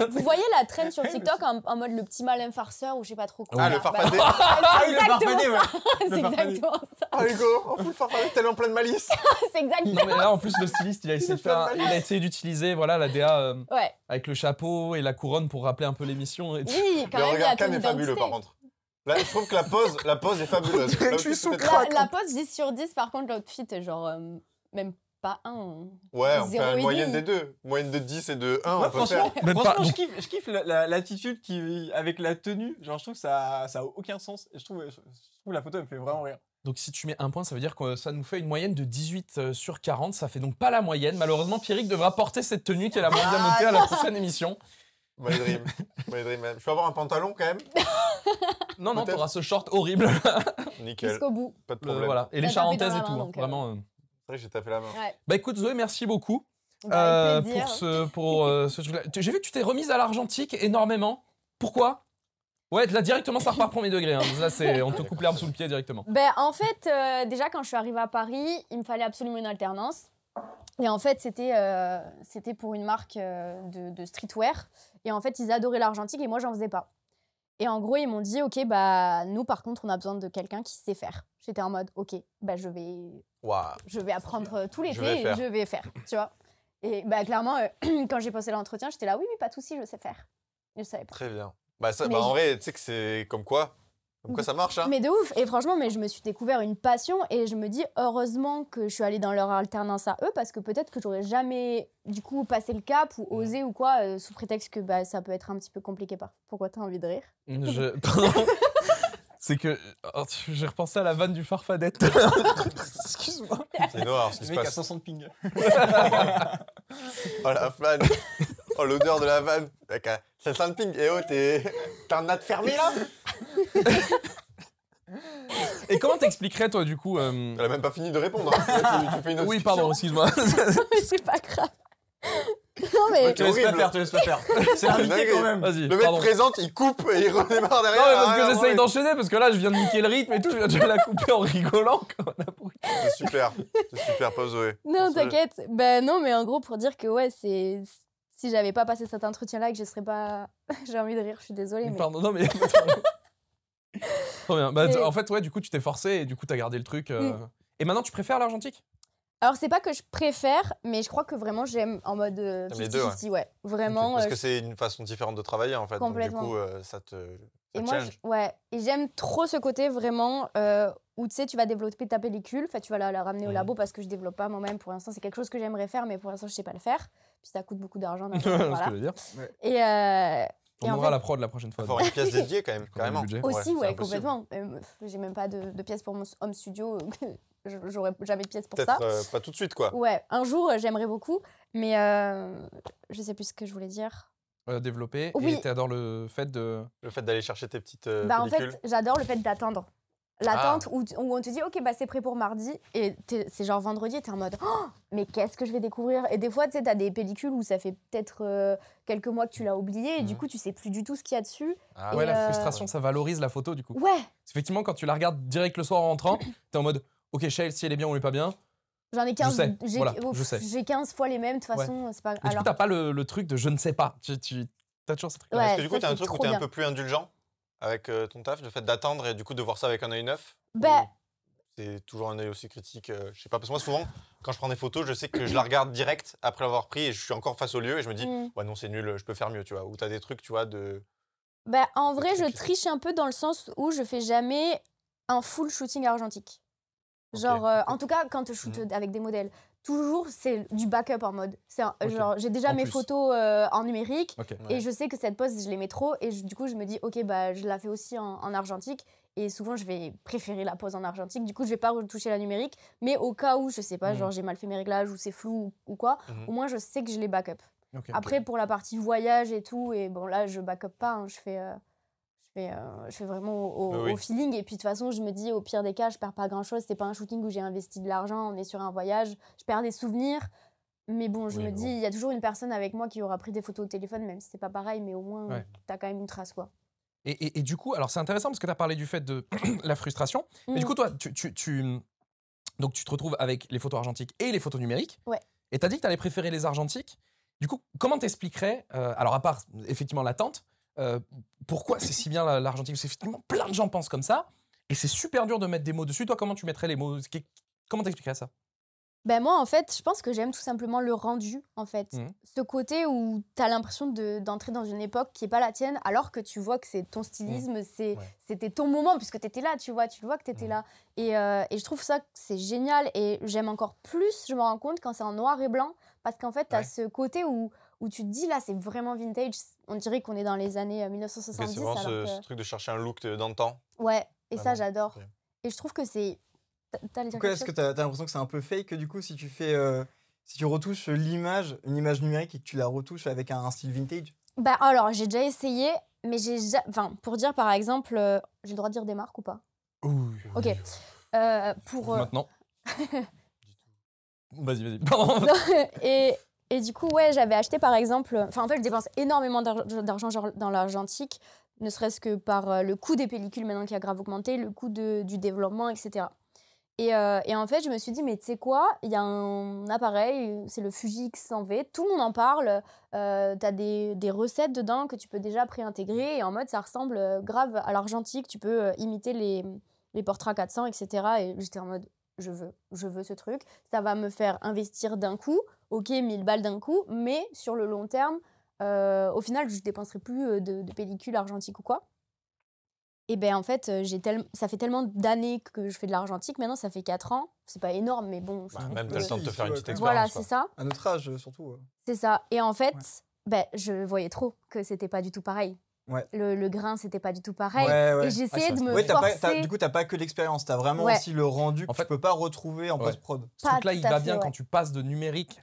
D: la, vous voyez la traîne sur TikTok en, mode le petit malin farceur ou je sais pas trop quoi. Ah, le farfadé. Ah, c'est exactement C'est exactement ça. Ah, Hugo,
A: on fout le farfadé tellement plein de malice.
D: C'est Non, mais là, en plus, le styliste,
C: il a essayé, d'utiliser voilà, la DA euh, avec le chapeau et la couronne pour rappeler un peu l'émission. Oui, quand même, il regard Cam est fabuleux, par contre. Là, je trouve que la pose, la pose est fabuleuse. je
D: La, hein. pose 10 sur 10, par contre, l'outfit, genre, euh, même 1. Hein. Ouais, on fait une moyenne des deux.
A: Moyenne de 10 et de 1, franchement, je kiffe, je kiffe l'attitude qui, avec la tenue. Genre, je trouve que ça, ça a aucun sens. Et je trouve, je, la photo, elle me fait vraiment rire.
C: Donc si tu mets un point, ça veut dire que ça nous fait une moyenne de 18 euh, sur 40. Ça fait donc pas la moyenne. Malheureusement, Pierrick devra porter cette tenue qui a la moyenne montée à la ah, prochaine émission. My dream. Je peux avoir un pantalon quand même Non, non, auras ce short horrible. Nickel. Jusqu'au bout. Pas de euh, problème. voilà. Et les charentaises et tout. Hein. Euh. Vraiment. Après, j'ai tapé la main. Bah écoute Zoé, merci beaucoup bah, euh, pour ce, pour, euh, ce truc-là. J'ai vu que tu t'es remise à l'argentique énormément. Pourquoi Ouais, là directement ça repart premier degré. Hein. Là, c'est on te coupe l'herbe sous le pied directement.
D: Ben en fait, euh, déjà quand je suis arrivée à Paris, il me fallait absolument une alternance. Et en fait, c'était c'était pour une marque de, de, streetwear. Et en fait, ils adoraient l'argentique et moi, j'en faisais pas. Et en gros, ils m'ont dit, OK, bah, nous, par contre, on a besoin de quelqu'un qui sait faire. J'étais en mode, OK, bah, je vais,
B: apprendre je vais
D: apprendre euh, tout l'été et je vais faire, tu vois. Et bah, clairement, euh, quand j'ai passé l'entretien, j'étais là, oui, mais pas tout si je sais faire. je savais pas. Très
B: bien.
A: Bah, ça, bah en vrai, tu sais que c'est comme quoi, pourquoi mhm. ça marche, hein Mais de
D: ouf Et franchement, mais je me suis découvert une passion et je me dis heureusement que je suis allée dans leur alternance à eux parce que peut-être que j'aurais jamais du coup passé le cap ou osé ou quoi euh, sous prétexte que bah, ça peut être un petit peu compliqué. Par... Pourquoi t'as envie de rire Pardon
C: C'est que oh, j'ai repensé à la vanne du farfadette. Excuse-moi. C'est noir, ce qui se passe. ping. oh
B: la
A: vanne Oh, l'odeur de la vanne. Ça sent le ping. Eh oh, t'es. T'as un de fermé là
C: Et comment t'expliquerais, toi, du coup. Euh, Elle a même pas fini de répondre. Hein. Oui, pardon, excuse-moi. Non, mais c'est pas grave.
B: Non, mais. Tu laisses pas faire, tu laisses pas faire. C'est
C: invité quand même. Vas-y, Le mec présente, il coupe et il redémarre derrière Non, mais parce que ah, j'essaye d'enchaîner, parce que là, je viens de niquer le rythme et tout, je viens de la couper en rigolant.
A: C'est super. C'est super, pas Zoé.
D: Non, t'inquiète. Ben non, mais en gros, pour dire que ouais, c'est si j'avais pas passé cet entretien-là, que je serais pas. J'ai envie de rire, je suis désolée. Mais... Pardon,
C: non, mais. Trop bien. Bah, en fait, ouais, du coup, tu t'es forcé et du coup, t'as gardé le truc. Euh. Mm. Et maintenant, tu préfères l'argentique
D: alors c'est pas que je préfère, mais je crois que vraiment j'aime en mode euh, les deux, ouais. ouais. Vraiment. Parce euh, que c'est
A: une façon différente de travailler en fait. Complètement. du coup, euh, ça te. et moi,
D: ouais. Et j'aime trop ce côté vraiment où tu sais, tu vas développer ta pellicule. fait, tu vas la, ramener au mm. labo parce que je développe pas moi-même pour l'instant. C'est quelque chose que j'aimerais faire, mais pour l'instant, je sais pas le faire. Puis ça coûte beaucoup d'argent. voilà. dire.
C: Et, euh, on aura la prod la prochaine fois. Il faut une pièce dédiée quand même, carrément.
D: Aussi, ouais, complètement. Euh, j'ai même pas de, pièce pour mon home studio. J'aurais jamais de pièce pour ça. Euh,
C: pas tout de suite, quoi.
D: Ouais, un jour, euh, j'aimerais beaucoup, mais je sais plus ce que je voulais dire
C: développer oui. et t'adores le fait de le fait d'aller chercher tes petites bah, en fait
D: j'adore le fait d'attendre L'attente ah. où, on te dit, OK, bah, c'est prêt pour mardi. Et c'est genre vendredi, et t'es en mode, oh, mais qu'est-ce que je vais découvrir Et des fois, tu sais, t'as des pellicules où ça fait peut-être euh, quelques mois que tu l'as oublié. Et du mmh. coup, tu sais plus du tout ce qu'il y a dessus. Ah ouais, la euh, frustration,
C: ça valorise la photo, du coup. Ouais. Effectivement, quand tu la regardes direct le soir en rentrant, t'es en mode, OK, Shell si elle est bien ou elle est pas bien,
D: J'en ai 15, j'ai 15 fois les mêmes, de toute façon, c'est pas du coup, t'as pas
C: le, truc de je ne sais pas. Tu, as toujours ce truc. Ouais, parce que du coup, t'as un truc où t'es un
D: peu
A: plus indulgent avec euh, ton taf, le fait d'attendre et du coup de voir ça avec un œil neuf ben C'est toujours un œil aussi critique. Euh, je sais pas, parce que moi souvent, quand je prends des photos, je sais que je la regarde direct après l'avoir pris et je suis encore face au lieu et je me dis, hmm. ouais non c'est nul, je peux faire mieux, tu vois. Ou t'as des trucs, tu vois, de...
D: Bah en vrai, je euh. triche un peu dans le sens où je fais jamais un full shooting argentique. Genre, en tout cas, quand je shoot hmm. avec des modèles toujours c'est du backup en mode. C'est genre j'ai déjà mes photos euh, en numérique et je sais que cette pose je mets trop et du coup je me dis ok bah je la fais aussi en, argentique et souvent je vais préférer la pose en argentique du coup je vais pas retoucher la numérique mais au cas où je sais pas hmm. genre j'ai mal fait mes réglages ou c'est flou ou, quoi hmm. au moins je sais que je les backup. Après pour la partie voyage et tout et bon là je backup pas hein, je fais euh, je fais, euh, je fais vraiment au, feeling. Et puis de toute façon, je me dis, au pire des cas, je perds pas grand chose. C'est pas un shooting où j'ai investi de l'argent. On est sur un voyage. Je perds des souvenirs. Mais bon, je me dis, il y a toujours une personne avec moi qui aura pris des photos au téléphone, même si c'est pas pareil. Mais au moins, tu as quand même une trace, quoi.
C: Et, et, du coup, alors c'est intéressant parce que tu as parlé du fait de la frustration. Mais du mm. coup, toi, tu, tu, donc tu te retrouves avec les photos argentiques et les photos numériques. Et tu as dit que tu allais préférer les argentiques. Du coup, comment t'expliquerais, euh, alors à part effectivement l'attente, euh, pourquoi c'est si bien l'Argentine C'est finalement plein de gens pensent comme ça, et c'est super dur de mettre des mots dessus. Toi, comment tu mettrais les mots Comment t'expliquerais ça
D: ben moi, en fait, je pense que j'aime tout simplement le rendu, en fait. Mmh. Ce côté où tu as l'impression d'entrer dans une époque qui n'est pas la tienne, alors que tu vois que c'est ton stylisme, mmh. c'est c'était ton moment, puisque tu étais là, tu vois, tu vois que tu étais mmh. là. Euh, et, je trouve ça, c'est génial. Et j'aime encore plus, je me rends compte, quand c'est en noir et blanc, parce qu'en fait, tu as ce côté où, où tu te dis là, c'est vraiment vintage. On dirait qu'on est dans les années 1970. Euh, c'est vraiment ce, truc
A: de chercher un look euh, d'antan.
D: Ouais, et ça, j'adore. Et je trouve que c'est. Pourquoi est-ce que tu
A: as, l'impression que c'est un peu fake du coup si tu fais. Euh, si tu retouches l'image, une image numérique et que tu la retouches avec un, style vintage
D: Bah alors, j'ai déjà essayé, mais j'ai. Enfin, pour dire par exemple, j'ai le droit de dire des marques ou pas Ok. pour. Maintenant.
B: Vas-y, vas-y.
D: et, et du coup, ouais, j'avais acheté par exemple. Enfin, en fait, je dépense énormément d'argent dans l'argentique, ne serait-ce que par euh, le coût des pellicules maintenant qui a grave augmenté, le coût du développement, etc. Euh, et, en fait, je me suis dit, mais tu sais quoi, il y a un appareil, c'est le Fuji X100V, tout le monde en parle, euh, tu as des, recettes dedans que tu peux déjà préintégrer, et en mode, ça ressemble euh, grave à l'argentique, tu peux imiter les, les portraits 400, etc. Et j'étais en mode, je veux, je veux ce truc. Ça va me faire investir d'un coup, ok, 1000 balles d'un coup, mais sur le long terme, euh, au final, je dépenserai plus euh, de, de pellicule argentique ou quoi. Et bien, en fait, euh, j'ai ça fait tellement d'années que je fais de l'argentique, maintenant ça fait 4 ans, c'est pas énorme, mais bon. Bah, même le temps de te faire une petite expérience. Voilà, c'est ça.
A: À notre âge, surtout.
D: C'est ça. Et en fait, ben, je voyais trop que c'était pas du tout pareil. Le, grain, c'était pas du tout pareil. Et ah, j'essayais de me forcer. du coup,
A: t'as pas que l'expérience, t'as vraiment aussi le
C: rendu que en tu peux pas retrouver en post-prod. Ce truc-là, il va bien quand tu passes de numérique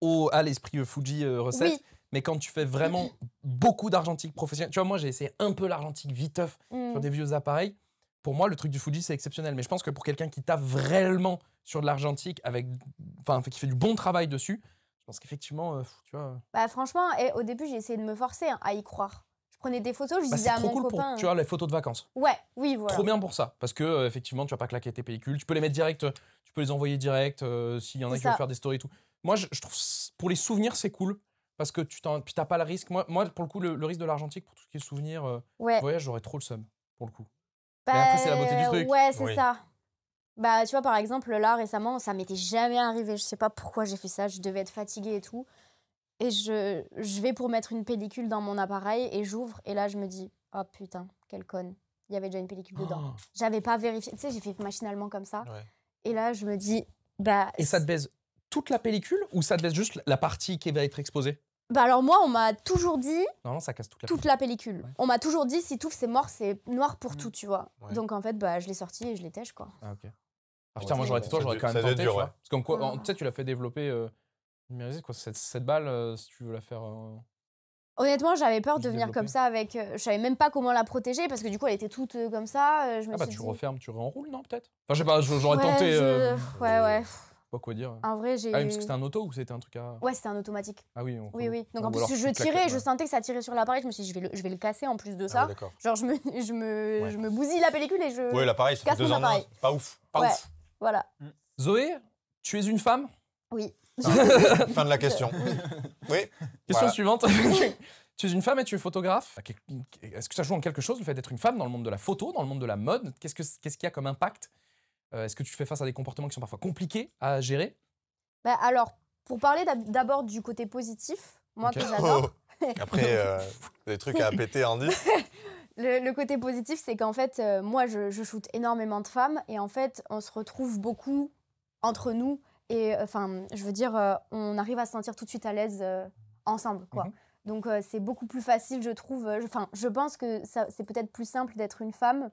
C: au, à l'esprit euh, Fuji euh, recette. Mais quand tu fais vraiment beaucoup d'argentique professionnel, tu vois, moi j'ai essayé un peu l'argentique viteuf sur mm. des vieux appareils. Pour moi, le truc du Fuji c'est exceptionnel. Mais je pense que pour quelqu'un qui tape vraiment sur de l'argentique, avec, enfin, qui fait du bon travail dessus, je pense qu'effectivement, euh, tu vois.
D: Bah franchement, au début j'ai essayé de me forcer hein, à y croire prenais des photos, je bah, disais à mon copain. tu vois, les
C: photos de vacances.
D: Ouais, oui, voilà. Trop bien pour
C: ça. Parce que, euh, effectivement, tu vas pas claquer tes pellicules. Tu peux les mettre direct, euh, tu peux les envoyer direct euh, s'il y en a qui veulent faire des stories et tout. Moi, je, trouve, pour les souvenirs, c'est cool. Parce que tu n'as pas le risque. Moi, moi, pour le coup, le, risque de l'argentique, pour tout ce qui est souvenir, ouais. voyage, j'aurais trop le seum, pour le coup. Bah, après, c'est la beauté du truc. Ouais, c'est ça.
D: Bah, tu vois, par exemple, là, récemment, ça m'était jamais arrivé. Je sais pas pourquoi j'ai fait ça. Je devais être fatiguée et tout. Et je, je vais pour mettre une pellicule dans mon appareil et j'ouvre. Et là, je me dis, oh putain, quelle conne. Il y avait déjà une pellicule dedans. Oh. J'avais pas vérifié. Tu sais, j'ai fait machinalement comme ça. Et là, je me dis, bah.
C: Et ça te baise toute la pellicule ou ça te baise juste la partie qui va être exposée
D: bah alors moi, on m'a toujours dit.
C: Non, ça casse toute la, toute la
D: pellicule. On m'a toujours dit si tout c'est mort, c'est noir pour mm. tout, tu vois. Donc en fait, bah je l'ai sorti et je l'ai tèche quoi.
C: Ah ok. Ah, putain, moi j'aurais été toi, j'aurais quand même tenté. Dur, tu Parce quoi, ah. tu sais, tu l'as fait développer. Euh, numériser quoi. Cette, cette balle, euh, si tu veux la faire. Euh,
D: Honnêtement, j'avais peur de venir comme ça avec. Euh, je savais même pas comment la protéger parce que du coup, elle était toute comme ça. Je ah me Ah bah tu refermes, tu réenroules, non peut-être
C: Enfin je sais pas, j'aurais tenté. Ouais, ouais. Pas quoi dire. En vrai, ah j'ai. oui, mais c'était un auto ou c'était un truc à. Ouais,
D: c'était un automatique. Ah oui. on- Oui, oui. Donc, en plus, je tirais, je sentais que ça tirait sur l'appareil. Je me suis dit, je vais le, je vais le casser en plus de ah ça. d'accord. Genre, je me, je, me, je me bousille la pellicule et je. Ouais, l'appareil, c'est deux
C: Pas ouf. Pas Ouais. ouf. Voilà. Mmh. Zoé, tu es une femme oui. fin de la question. Oui. Question suivante. tu es une femme et tu es photographe. Est-ce que ça joue en quelque chose le fait d'être une femme dans le monde de la photo, dans le monde de la mode Qu'est-ce qu'il y a comme impact euh, Est-ce que tu fais face à des comportements qui sont parfois compliqués à gérer
D: bah, Alors, pour parler d'abord du côté positif, moi que j'adore. Oh. Après, euh,
C: des trucs à péter, Andy.
D: Le, côté positif, c'est qu'en fait, euh, moi, je, je shoote énormément de femmes et en fait, on se retrouve beaucoup entre nous et euh, enfin, je veux dire, euh, on arrive à se sentir tout de suite à l'aise euh, ensemble, quoi. Mhm. Donc c'est beaucoup plus facile, je trouve. Enfin, je pense que c'est peut-être plus simple d'être une femme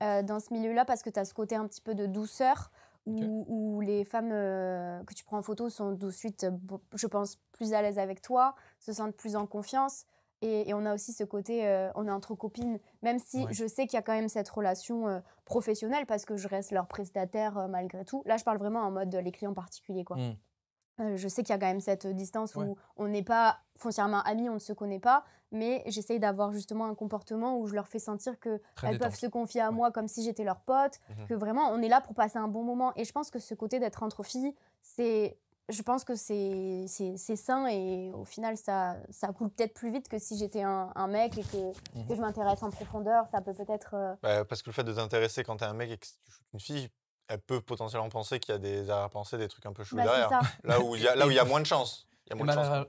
D: dans ce milieu-là parce que tu as ce côté un petit peu de douceur. Où, les femmes que tu prends en photo sont tout de suite, je pense, plus à l'aise avec toi, se sentent plus en confiance. Et, on a aussi ce côté, euh, on est entre copines, même si je sais qu'il y a quand même cette relation euh, professionnelle parce que je reste leur prestataire euh, malgré tout. Là, je parle vraiment en mode les clients particuliers, quoi. Mmh. je sais qu'il y a quand même cette distance où on n'est pas foncièrement amis, on ne se connaît pas, mais j'essaye d'avoir justement un comportement où je leur fais sentir que elles peuvent se confier à moi comme si j'étais leur pote, mmh que vraiment on est là pour passer un bon moment. Et je pense que ce côté d'être entre filles, c'est je pense que c'est sain et au final, ça, ça coule peut-être plus vite que si j'étais un, un, mec et que, mhm. que je m'intéresse en profondeur. Ça peut peut-être. Euh,
A: bah, parce que le fait de t'intéresser quand t'es un mec et que tu une fille, elle peut potentiellement penser qu'il y a des arrière-pensées, des trucs un peu chou bah, derrière. Là où il y, y a moins de chance.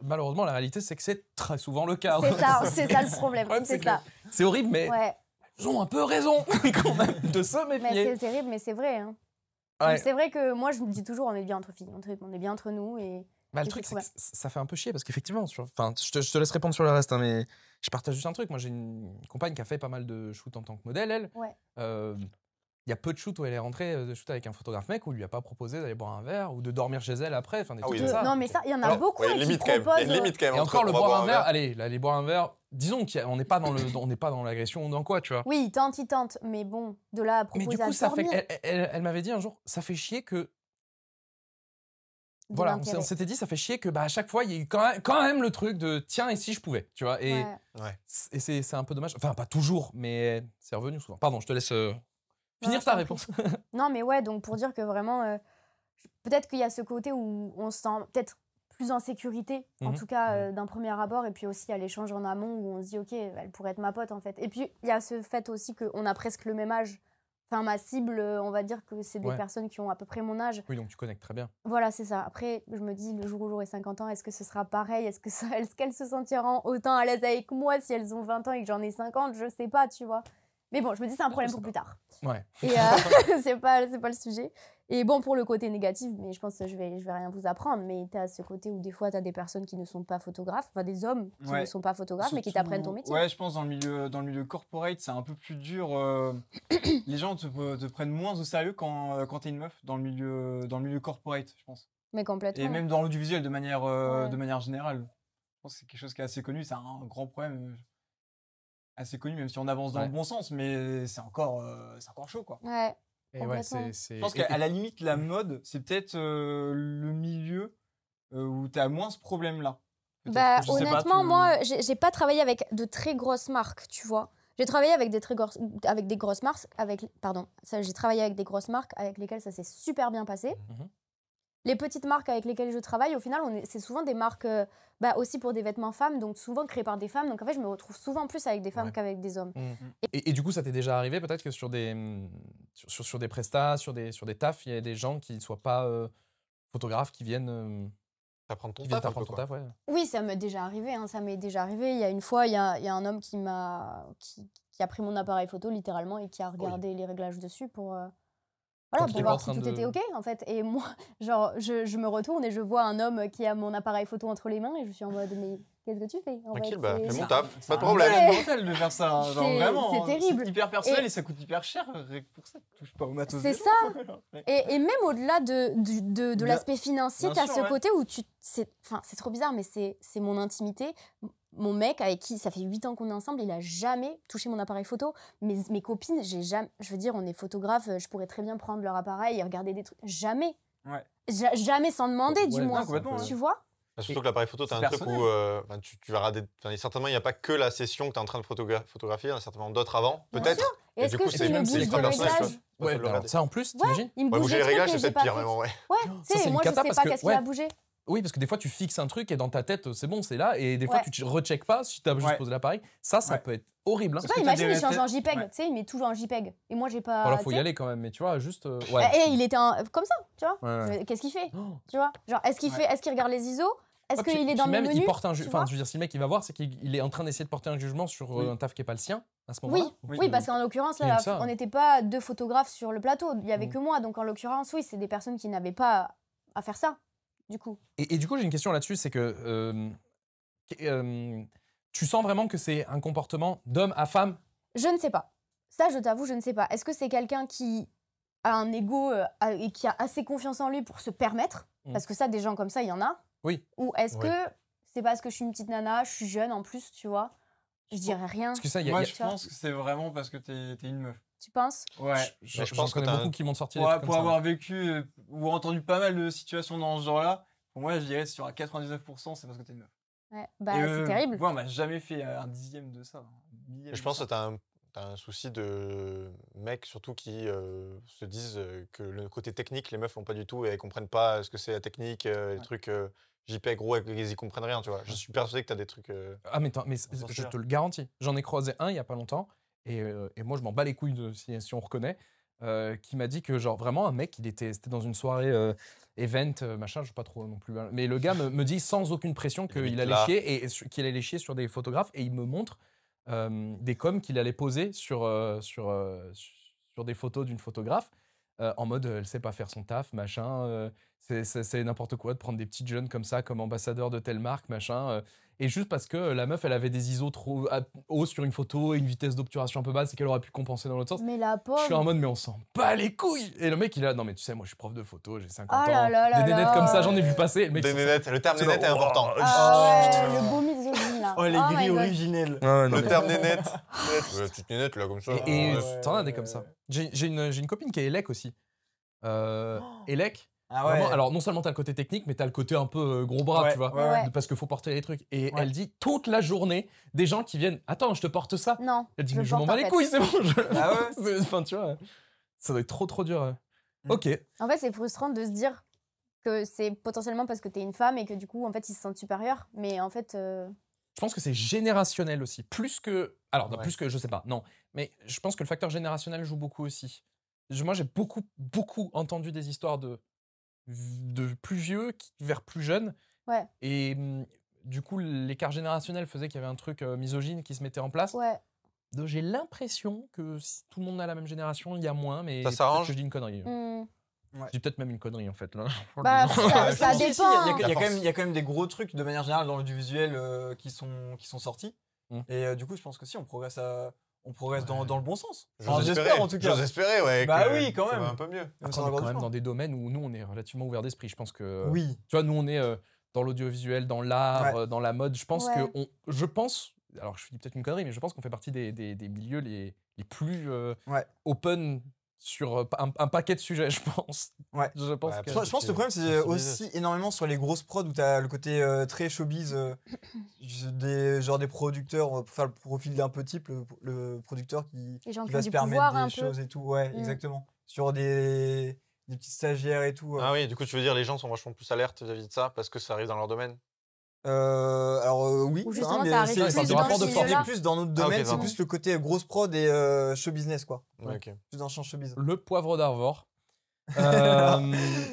C: malheureusement, la réalité, c'est que c'est très souvent le cas. C'est ça, ça, le problème. c'est C'est horrible, mais
D: ils ont un peu raison quand
C: même de se méfier. Mais c'est
D: terrible, mais c'est vrai. Hein. C'est vrai que moi, je me dis toujours, on est bien entre filles, on est bien entre nous. Et, truc, ça
C: fait un peu chier parce qu'effectivement, je, te, laisse répondre sur le reste, hein, mais je partage juste un truc. Moi, j'ai une compagne qui a fait pas mal de shoots en tant que modèle, elle. Ouais. Euh, il y a peu de shoots où elle est rentrée euh, de shoot avec un photographe mec où il lui a pas proposé d'aller boire un verre ou de dormir chez elle après. Enfin, ah Non, mais
D: ça, il y en a beaucoup. Ouais, hein, limite quand même. quand même. Et encore le boire, un verre,
C: allez, aller boire un verre. Disons qu'on n'est pas dans le, on n'est pas dans l'agression ou dans quoi, tu vois.
D: Oui, il tente, il tente, mais bon, de là à proposer Mais du
C: elle, m'avait dit un jour, ça fait chier que
D: voilà, on s'était
C: dit, ça fait chier que bah, à chaque fois, il y a eu quand même, le truc de tiens, et si je pouvais, tu vois. Et, c'est un peu dommage. Enfin, pas toujours, mais c'est revenu souvent. Pardon, je te laisse. Euh,
D: Finir sa réponse. non, mais ouais, donc pour dire que vraiment, euh, peut-être qu'il y a ce côté où on se sent peut-être plus en sécurité, en mhm. tout cas euh, mhm. d'un premier abord, et puis aussi à l'échange en amont où on se dit, ok, elle pourrait être ma pote en fait. Et puis il y a ce fait aussi qu'on a presque le même âge. Enfin, ma cible, euh, on va dire que c'est des personnes qui ont à peu près mon âge.
C: Oui, donc tu connectes très bien.
D: Voilà, c'est ça. Après, je me dis, le jour où j'aurai 50 ans, est-ce que ce sera pareil Est-ce que est-ce qu'elles se sentiront autant à l'aise avec moi si elles ont 20 ans et que j'en ai 50 Je sais pas, tu vois. Mais bon, je me dis, c'est un problème pour plus tard. Ouais. Et euh, c'est pas, le sujet. Et bon, pour le côté négatif, mais je pense que je vais, je vais rien vous apprendre, mais tu as ce côté où des fois, tu as des personnes qui ne sont pas photographes, enfin des hommes qui ne sont pas photographes, mais qui t'apprennent ton métier. Ouais,
A: je pense dans le milieu, dans le milieu corporate, c'est un peu plus dur. Euh, les gens te, prennent moins au sérieux quand, euh, quand tu es une meuf dans le, milieu, dans le milieu corporate, je pense.
D: Mais complètement. Et même dans
A: l'audiovisuel de manière, de manière générale. Je pense que c'est quelque chose qui est assez connu, c'est un grand problème assez connu, même si on avance dans le bon sens, mais c'est encore, euh, encore chaud, quoi.
C: Ouais. Et ouais, Je pense qu'à
A: la limite, la mm. mode, c'est peut-être euh, le milieu euh, où tu as moins ce problème-là.
D: Bah, honnêtement, moi, j'ai, pas travaillé avec de très grosses marques, tu vois. J'ai travaillé avec des très grosses, avec des grosses marques, avec pardon, j'ai travaillé avec des grosses marques avec lesquelles ça s'est super bien passé. Mhm les petites marques avec lesquelles je travaille, au final, c'est souvent des marques euh, bah, aussi pour des vêtements femmes, donc souvent créées par des femmes. Donc en fait, je me retrouve souvent plus avec des femmes qu'avec des hommes.
C: Mmh. Et, du coup, ça t'est déjà arrivé peut-être que sur des, mmh, sur, sur, des prestats, sur des, sur des tafs, il y a des gens qui ne soient pas euh, photographes qui viennent. Euh, T'apprendre ton, taf,
D: Oui, ça m'est déjà arrivé. Hein, ça m'est déjà arrivé. Il y a une fois, il y a, un homme qui m'a qui, a pris mon appareil photo littéralement et qui a regardé les réglages dessus pour voilà, pour voir si tout était OK, en fait. Et moi, genre, je, je, me retourne et je vois un homme qui a mon appareil photo entre les mains et je suis en mode, mais qu'est-ce que tu fais en Tranquille, fait, bah, fais mon taf, pas de problème. C'est mortel
A: de faire ça, hein. genre, vraiment. Hein. C'est terrible. hyper personnel et... ça coûte hyper cher, pour ça, touche pas au matos. C'est ça.
D: et, et, même au-delà de, de, de, l'aspect financier, tu as ce côté où tu. Enfin, C'est trop bizarre, mais c'est mon intimité mon mec avec qui ça fait 8 ans qu'on est ensemble, il a jamais touché mon appareil photo. Mes, mes copines, j'ai jamais. Je veux dire, on est photographe, euh, je pourrais très bien prendre leur appareil et regarder des trucs. Jamais. jamais sans demander, du moins. tu vois
A: bah, Surtout que l'appareil photo, tu as un truc où euh, bah, tu, tu, regarder. certainement, il n'y a pas que la session que tu es en train de photographier, il y en a certainement d'autres avant, peut-être. Et, du coup, c'est même si Ouais, bah,
C: ça en plus, t'imagines ouais,
D: Bouger les réglages, c'est peut-être pire, mais ouais. Ouais, tu sais, moi, je sais pas qu'est-ce qui va bougé.
C: Oui, parce que des fois, tu fixes un truc et dans ta tête, c'est bon, c'est là. Et des fois, tu te pas si tu as juste posé l'appareil. Ça, ça peut être horrible. Hein. Tu vois, imagine, il change en JPEG, tu
D: sais, il met toujours en JPEG. Et moi, j'ai pas. Bah, alors faut y
C: aller quand même, mais tu vois, juste. Et euh, eh,
D: il était un- comme ça, tu vois. Qu'est-ce qu'il fait oh. Tu vois Genre, est-ce qu'il fait, est-ce qu'il regarde les ISO Est-ce ah, qu'il est dans le même, menu Enfin, je veux
C: dire, si le mec il va voir, c'est qu'il est en train d'essayer de porter un jugement sur euh, un taf qui est pas le sien à ce moment-là. oui, parce qu'en l'occurrence, là, on n'était
D: pas deux photographes sur le plateau, il y avait mm. que moi. Donc en l'occurrence, oui, c'est des personnes qui n'avaient pas à faire ça coup.
C: Et, du coup, j'ai une question là-dessus, c'est que euh, euh, tu sens vraiment que c'est un comportement d'homme à femme
D: Je ne sais pas. Ça, je t'avoue, je ne sais pas. Est-ce que c'est quelqu'un qui a un ego euh, et qui a assez confiance en lui pour se permettre mm. Parce que ça, des gens comme ça, il y en a. Oui. Ou est-ce que c'est parce que je suis une petite nana, je suis jeune en plus, tu vois je dirais rien. ça, Moi, je pense que
A: c'est vraiment parce que t'es es une meuf
D: tu penses Ouais. Je,
A: bah, pense que as beaucoup qui m'ont sorti. pour avoir hein. vécu euh, ou entendu pas mal de situations dans ce genre-là, pour moi, je dirais sur 99%, c'est parce que t'es une meuf. Ouais, bah c'est euh, terrible. Moi, on m'a jamais fait euh, un dixième de ça. Hein. je pense que t'as un, as un souci de mecs, surtout qui se disent que le côté technique, les meufs font pas du tout et elles comprennent pas ce que c'est la technique, les trucs. JPEG, gros, ils y comprennent rien, tu vois. Je suis persuadé que tu as des trucs.
C: ah, mais, mais je te le garantis. J'en ai croisé un il y a pas longtemps. Euh, et, moi je m'en bats les couilles de, si, on reconnaît, euh, qui m'a dit que genre vraiment un mec, il était, dans une soirée euh, event machin, je sais pas trop non plus, hein, mais le gars me, dit sans aucune pression qu'il allait chier et, qu'il allait chier sur des photographes et il me montre des coms qu'il allait poser sur sur sur des photos d'une photographe. en mode, elle sait pas faire son taf, machin. c'est n'importe quoi de prendre des petites jeunes comme ça, comme ambassadeur de telle marque, machin et juste parce que euh, la meuf, elle avait des ISO trop ah, hauts sur une photo et une vitesse d'obturation un peu basse c'est qu'elle aurait pu compenser dans l'autre sens. Mais la pauvre. Je suis en mode, mais on sent pas les couilles Et le mec, il a, non mais tu sais, moi je suis prof de photo, j'ai 50 ah ans. Là, là, des nénettes comme ça, j'en ai vu passer. des nénettes, le terme nénette est important. Oh, ah ouais, le beau
D: misogyne là. Oh, les oh grilles le terme nénette.
C: la petite nénette là, comme ça. Et t'en as des comme ça. J'ai une, copine qui est élec aussi. Euh, oh. Ah alors non seulement t'as le côté technique, mais t'as le côté un peu euh, gros bras, tu vois, parce qu'il faut porter les trucs. Et elle dit toute la journée des gens qui viennent, attends, je te porte ça. Non. Elle dit je mais je m'en bats les couilles, c'est bon. Ah enfin tu vois, ça doit être trop trop dur. Mm. Ok.
D: En fait, c'est frustrant de se dire que c'est potentiellement parce que t'es une femme et que du coup, en fait, ils se sentent supérieurs, mais en fait. Euh,
C: je pense que c'est générationnel aussi, plus que alors non, plus que je sais pas, non, mais je pense que le facteur générationnel joue beaucoup aussi. Moi, j'ai beaucoup beaucoup entendu des histoires de de plus vieux vers plus jeune. Et mmh, du coup, l'écart générationnel faisait qu'il y avait un truc euh, misogyne qui se mettait en place. Donc j'ai l'impression que si tout le monde a la même génération, il y a moins, mais ça s'arrange. Je dis une connerie. je mmh. dis peut-être même une connerie en fait là. Bah, ça, dépend. il, y a, quand même, des gros trucs de manière générale
A: dans l'audiovisuel visuel euh, qui, sont, qui sont sortis. Mmh. Et euh, du coup, je pense que si on progresse à, on progresse dans, dans, le bon sens. J'espère en tout cas. J'espérais, ouais. Bah oui, quand même. un peu mieux. on est quand même dans
C: des domaines où nous, on est relativement ouvert d'esprit. Je pense que. Oui. Tu vois, nous, on est euh, dans l'audiovisuel, dans l'art, euh, dans la mode. Je pense que. On, je pense. Alors, je dis peut-être une connerie, mais je pense qu'on fait partie des, des, milieux les, les plus euh, open sur euh, un, paquet de sujets, je pense. Je pense, que, le problème, c'est euh, aussi
A: énormément sur les grosses prods où tu as le côté euh, très showbiz, des, genre des producteurs, pour faire le profil d'un peu le, producteur qui, va se permettre des choses et tout. Ouais, mm. exactement. Sur des, des petites stagiaires et tout. Ah oui, du coup, tu veux dire, les gens sont vachement plus alertes vis à -vis de ça parce que ça arrive dans leur domaine euh, alors euh, oui, c'est plus dans de plus dans notre ah, domaine, c'est plus le côté grosse prod et euh, show business quoi. Plus
C: le Le poivre d'Arvor.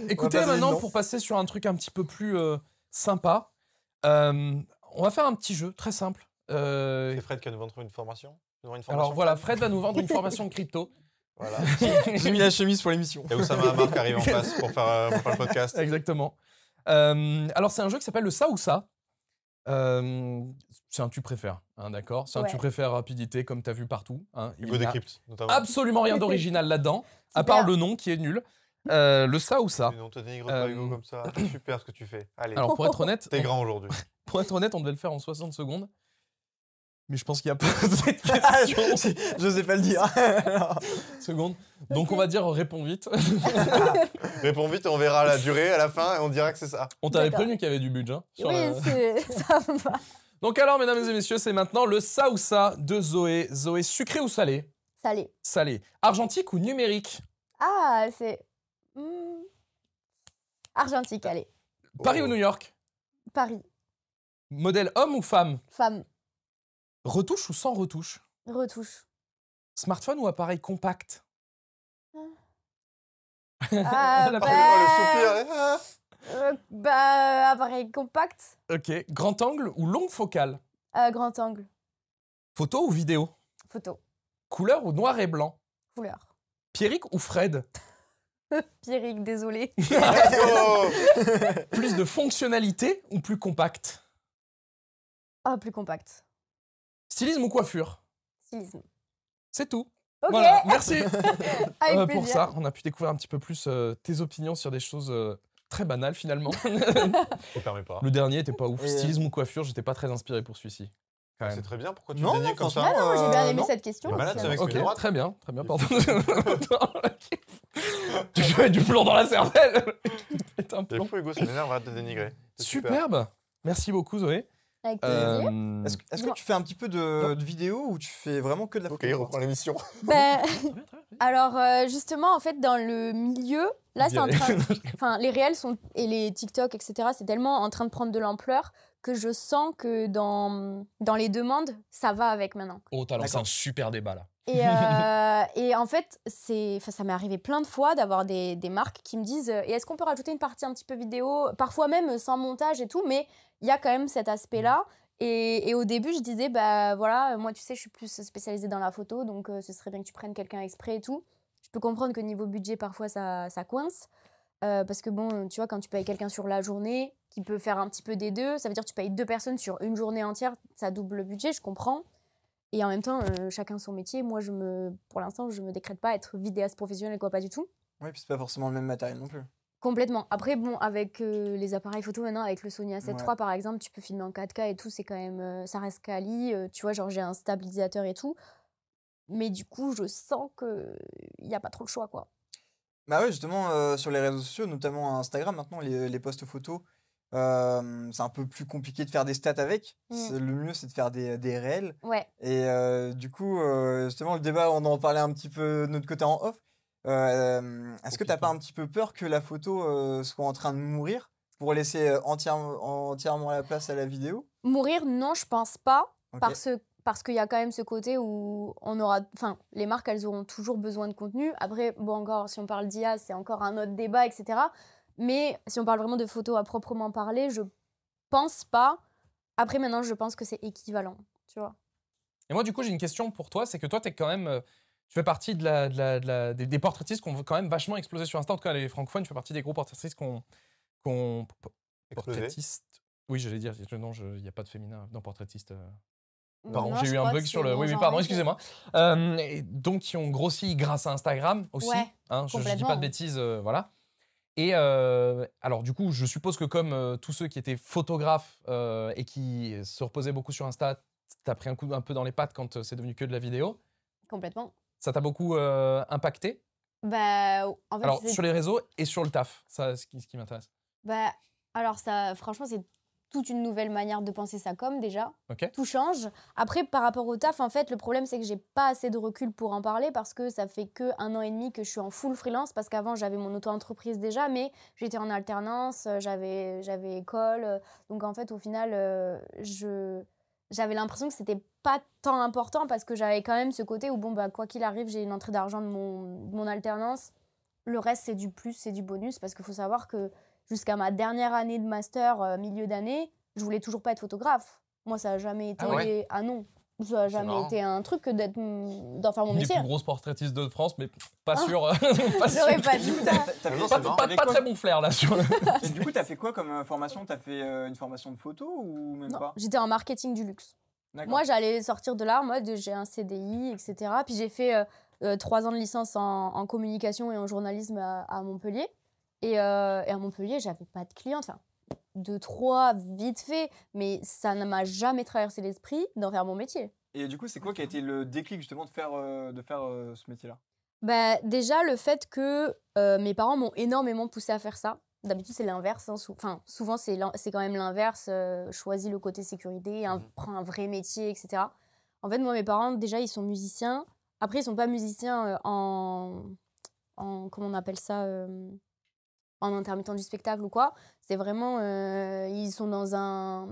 C: écoutez, maintenant, pour passer sur un truc un petit peu plus sympa, on va faire un petit jeu très simple. C'est Fred qui va nous vendre une formation. alors voilà, Fred va nous vendre une formation crypto. Voilà. J'ai mis la chemise pour l'émission. Et Oussama va, qui arrive en face pour faire, le podcast. Exactement. alors, c'est un jeu qui s'appelle le ça ou ça c'est un tu préfères, hein, d'accord C'est un tu préfères rapidité, comme tu as vu partout. Hugo hein. Décrypte notamment. Absolument rien d'original là-dedans, à part le nom qui est nul. Euh, le ça ou ça. te dénigre pas, Hugo, comme ça. Super ce que tu fais. Allez. Alors, pour être honnête. T'es grand aujourd'hui. pour être honnête, on devait le faire en 60 secondes. Mais je pense qu'il y a pas cette question. Ah, je sais pas le dire. Seconde. Donc on va dire réponds vite. réponds vite,
A: on verra la durée à la fin et on dira que c'est ça. On t'avait prévenu qu'il y avait du
C: budget. Hein, oui,
B: c'est
D: ça
C: Donc alors, mesdames et messieurs, c'est maintenant le ça ou ça de Zoé. Zoé, sucré ou salé Salé. Salé. Argentique ou numérique
D: Ah, c'est... Hmm. Argentique, allez.
C: Paris ou New York Paris. Modèle homme ou femme Femme. Retouche ou sans retouche Retouche. Smartphone ou appareil compact ah
D: hein. bah, euh, bah, appareil compact.
C: Ok. Grand angle ou long focale
D: euh, Grand angle.
C: Photo ou vidéo Photo. Couleur ou noir et blanc Couleur. Pierrick ou Fred
D: Pierrick, désolé.
C: plus de fonctionnalité ou plus compact
D: Ah, plus compact.
C: Stylisme ou coiffure
D: Stylisme. C'est tout. Ok. merci euh, pour ça.
C: On a pu découvrir un petit peu plus euh, tes opinions sur des choses euh, très banales finalement. pas. Le dernier était pas ouf. Stylisme ou coiffure, j'étais pas très inspiré pour celui-ci. Ah, c'est très bien. Pourquoi tu non, non, comme ça Non, ah Non, j'ai bien aimé cette question. très bien, très bien. Pardon. tu fais du plomb dans la cervelle. C'est fou, Hugo, ça m'énerve, arrête de dénigrer. Superbe. Merci beaucoup,
A: Zoé. Euh, est-ce que, tu fais un petit peu de, vidéo ou tu fais vraiment que de la photo Ok, reprends l'émission.
D: alors justement, en fait, dans le milieu, là, c'est en train. Enfin, les réels sont et les TikTok, etc. C'est tellement en train de prendre de l'ampleur que je sens que dans dans les demandes, ça va avec maintenant.
C: Oh, t'as lancé un super débat là.
D: Euh, et, en fait, ça m'est arrivé plein de fois d'avoir des, marques qui me disent euh, est-ce qu'on peut rajouter une partie un petit peu vidéo, parfois même sans montage et tout, mais il y a quand même cet aspect-là. Et, au début, je disais bah voilà, moi tu sais, je suis plus spécialisée dans la photo, donc euh, ce serait bien que tu prennes quelqu'un exprès et tout. Je peux comprendre que niveau budget, parfois ça, ça coince. parce que bon, tu vois, quand tu payes quelqu'un sur la journée qui peut faire un petit peu des deux, ça veut dire que tu payes deux personnes sur une journée entière, ça double le budget, je comprends. Et en même temps, euh, chacun son métier. Moi, je me, pour l'instant, je me décrète pas être vidéaste professionnel, quoi, pas du tout.
A: Oui, puis c'est pas forcément le même matériel non
B: plus.
D: Complètement. Après, bon, avec euh, les appareils photo maintenant, avec le Sony A7 III par exemple, tu peux filmer en 4K et tout, c'est quand même, euh, ça reste quali. tu vois, genre j'ai un stabilisateur et tout. Mais du coup, je sens que il n'y a pas trop le choix, quoi.
A: Bah oui, justement, sur les réseaux sociaux, notamment Instagram, maintenant, les, les posts photos c'est un peu plus compliqué de faire des stats avec. Mmh. Le mieux, c'est de faire des, réels. Et du coup, justement, le débat, on en parlait un petit peu de notre côté en off. Est-ce que tu n'as pas un petit peu peur que la photo soit en train de mourir pour laisser entièrement, entièrement la place à la vidéo
D: Mourir, non, je pense pas. Parce, parce qu'il y a quand même ce côté où on aura, enfin, les marques, elles auront toujours besoin de contenu. Après, bon, encore, si on parle d'IA, c'est encore un autre débat, etc. Mais si on parle vraiment de photos à proprement parler, je pense pas. Après, maintenant, je pense que c'est équivalent, tu vois.
C: Et moi, du coup, j'ai une question pour toi. C'est que toi, tu es quand même. Euh, tu fais partie de des, portraitistes qu'on ont quand même vachement explosé sur Insta. En tout cas, les francophones, tu fais partie des gros portraitistes qu'on. qu'on portraitistes... Oui, j'allais dire. Non, il n'y a pas de féminin dans portraitiste. Euh. Pardon, j'ai eu un bug sur le. Oui, oui, pardon, excusez-moi. Euh, donc, qui ont grossi grâce à Instagram aussi. Hein, je ne dis pas de bêtises, voilà. Et euh, alors du coup, je suppose que comme euh, tous ceux qui étaient photographes euh, et qui se reposaient beaucoup sur Insta, t'as pris un coup un peu dans les pattes quand c'est devenu que de la vidéo. Complètement. Ça t'a beaucoup impacté
D: Bah, en fait, alors sur les
C: réseaux et sur le taf, ça, c'est ce qui, ce qui m'intéresse.
D: Bah, alors ça, franchement, c'est toute une nouvelle manière de penser ça comme déjà. Tout change. Après, par rapport au taf, en fait, le problème, c'est que j'ai pas assez de recul pour en parler parce que ça fait que un an et demi que je suis en full freelance parce qu'avant, j'avais mon auto-entreprise déjà, mais j'étais en alternance, euh, j'avais, j'avais école. Donc, en fait, au final, euh, je, j'avais l'impression que c'était pas tant important parce que j'avais quand même ce côté où, bon, bah, quoi qu'il arrive, j'ai une entrée d'argent de mon alternance. Le reste, c'est du plus, c'est du bonus parce qu'il faut savoir que jusqu'à ma dernière année de master, euh, milieu d'année, je voulais toujours pas être photographe. Moi, ça n'a jamais été. Ah, non, ça n'a jamais été un truc que d'être mm, d'en faire mon métier. Les plus
C: grosse portraitiste de France, mais pas ah. sûr. Je n'aurais pas dit ça.
A: pas, très bon flair là du coup, tu as fait quoi comme euh, formation Tu as fait euh, une formation de photo ou même non, J'étais
D: en marketing du luxe. Moi, j'allais sortir de l'art. mode j'ai un CDI, etc. Puis j'ai fait trois ans de licence en, communication et en journalisme à Montpellier. Euh, et, à Montpellier, j'avais pas de clients. Enfin, deux, trois, vite fait. Mais ça ne m'a jamais traversé l'esprit d'en faire mon métier.
A: Et du coup, c'est quoi qui a été le déclic justement de faire, euh, de faire euh, ce métier-là
D: bah, Déjà, le fait que mes parents m'ont énormément poussé à faire ça. D'habitude, c'est l'inverse. Hein. enfin, souvent, c'est quand même l'inverse. choisis le côté sécurité, un, mmh prends un vrai métier, etc. En fait, moi, mes parents, déjà, ils sont musiciens. Après, ils sont pas musiciens en, en comment on appelle ça, en intermittent du spectacle ou quoi. C'est vraiment, euh, ils sont dans un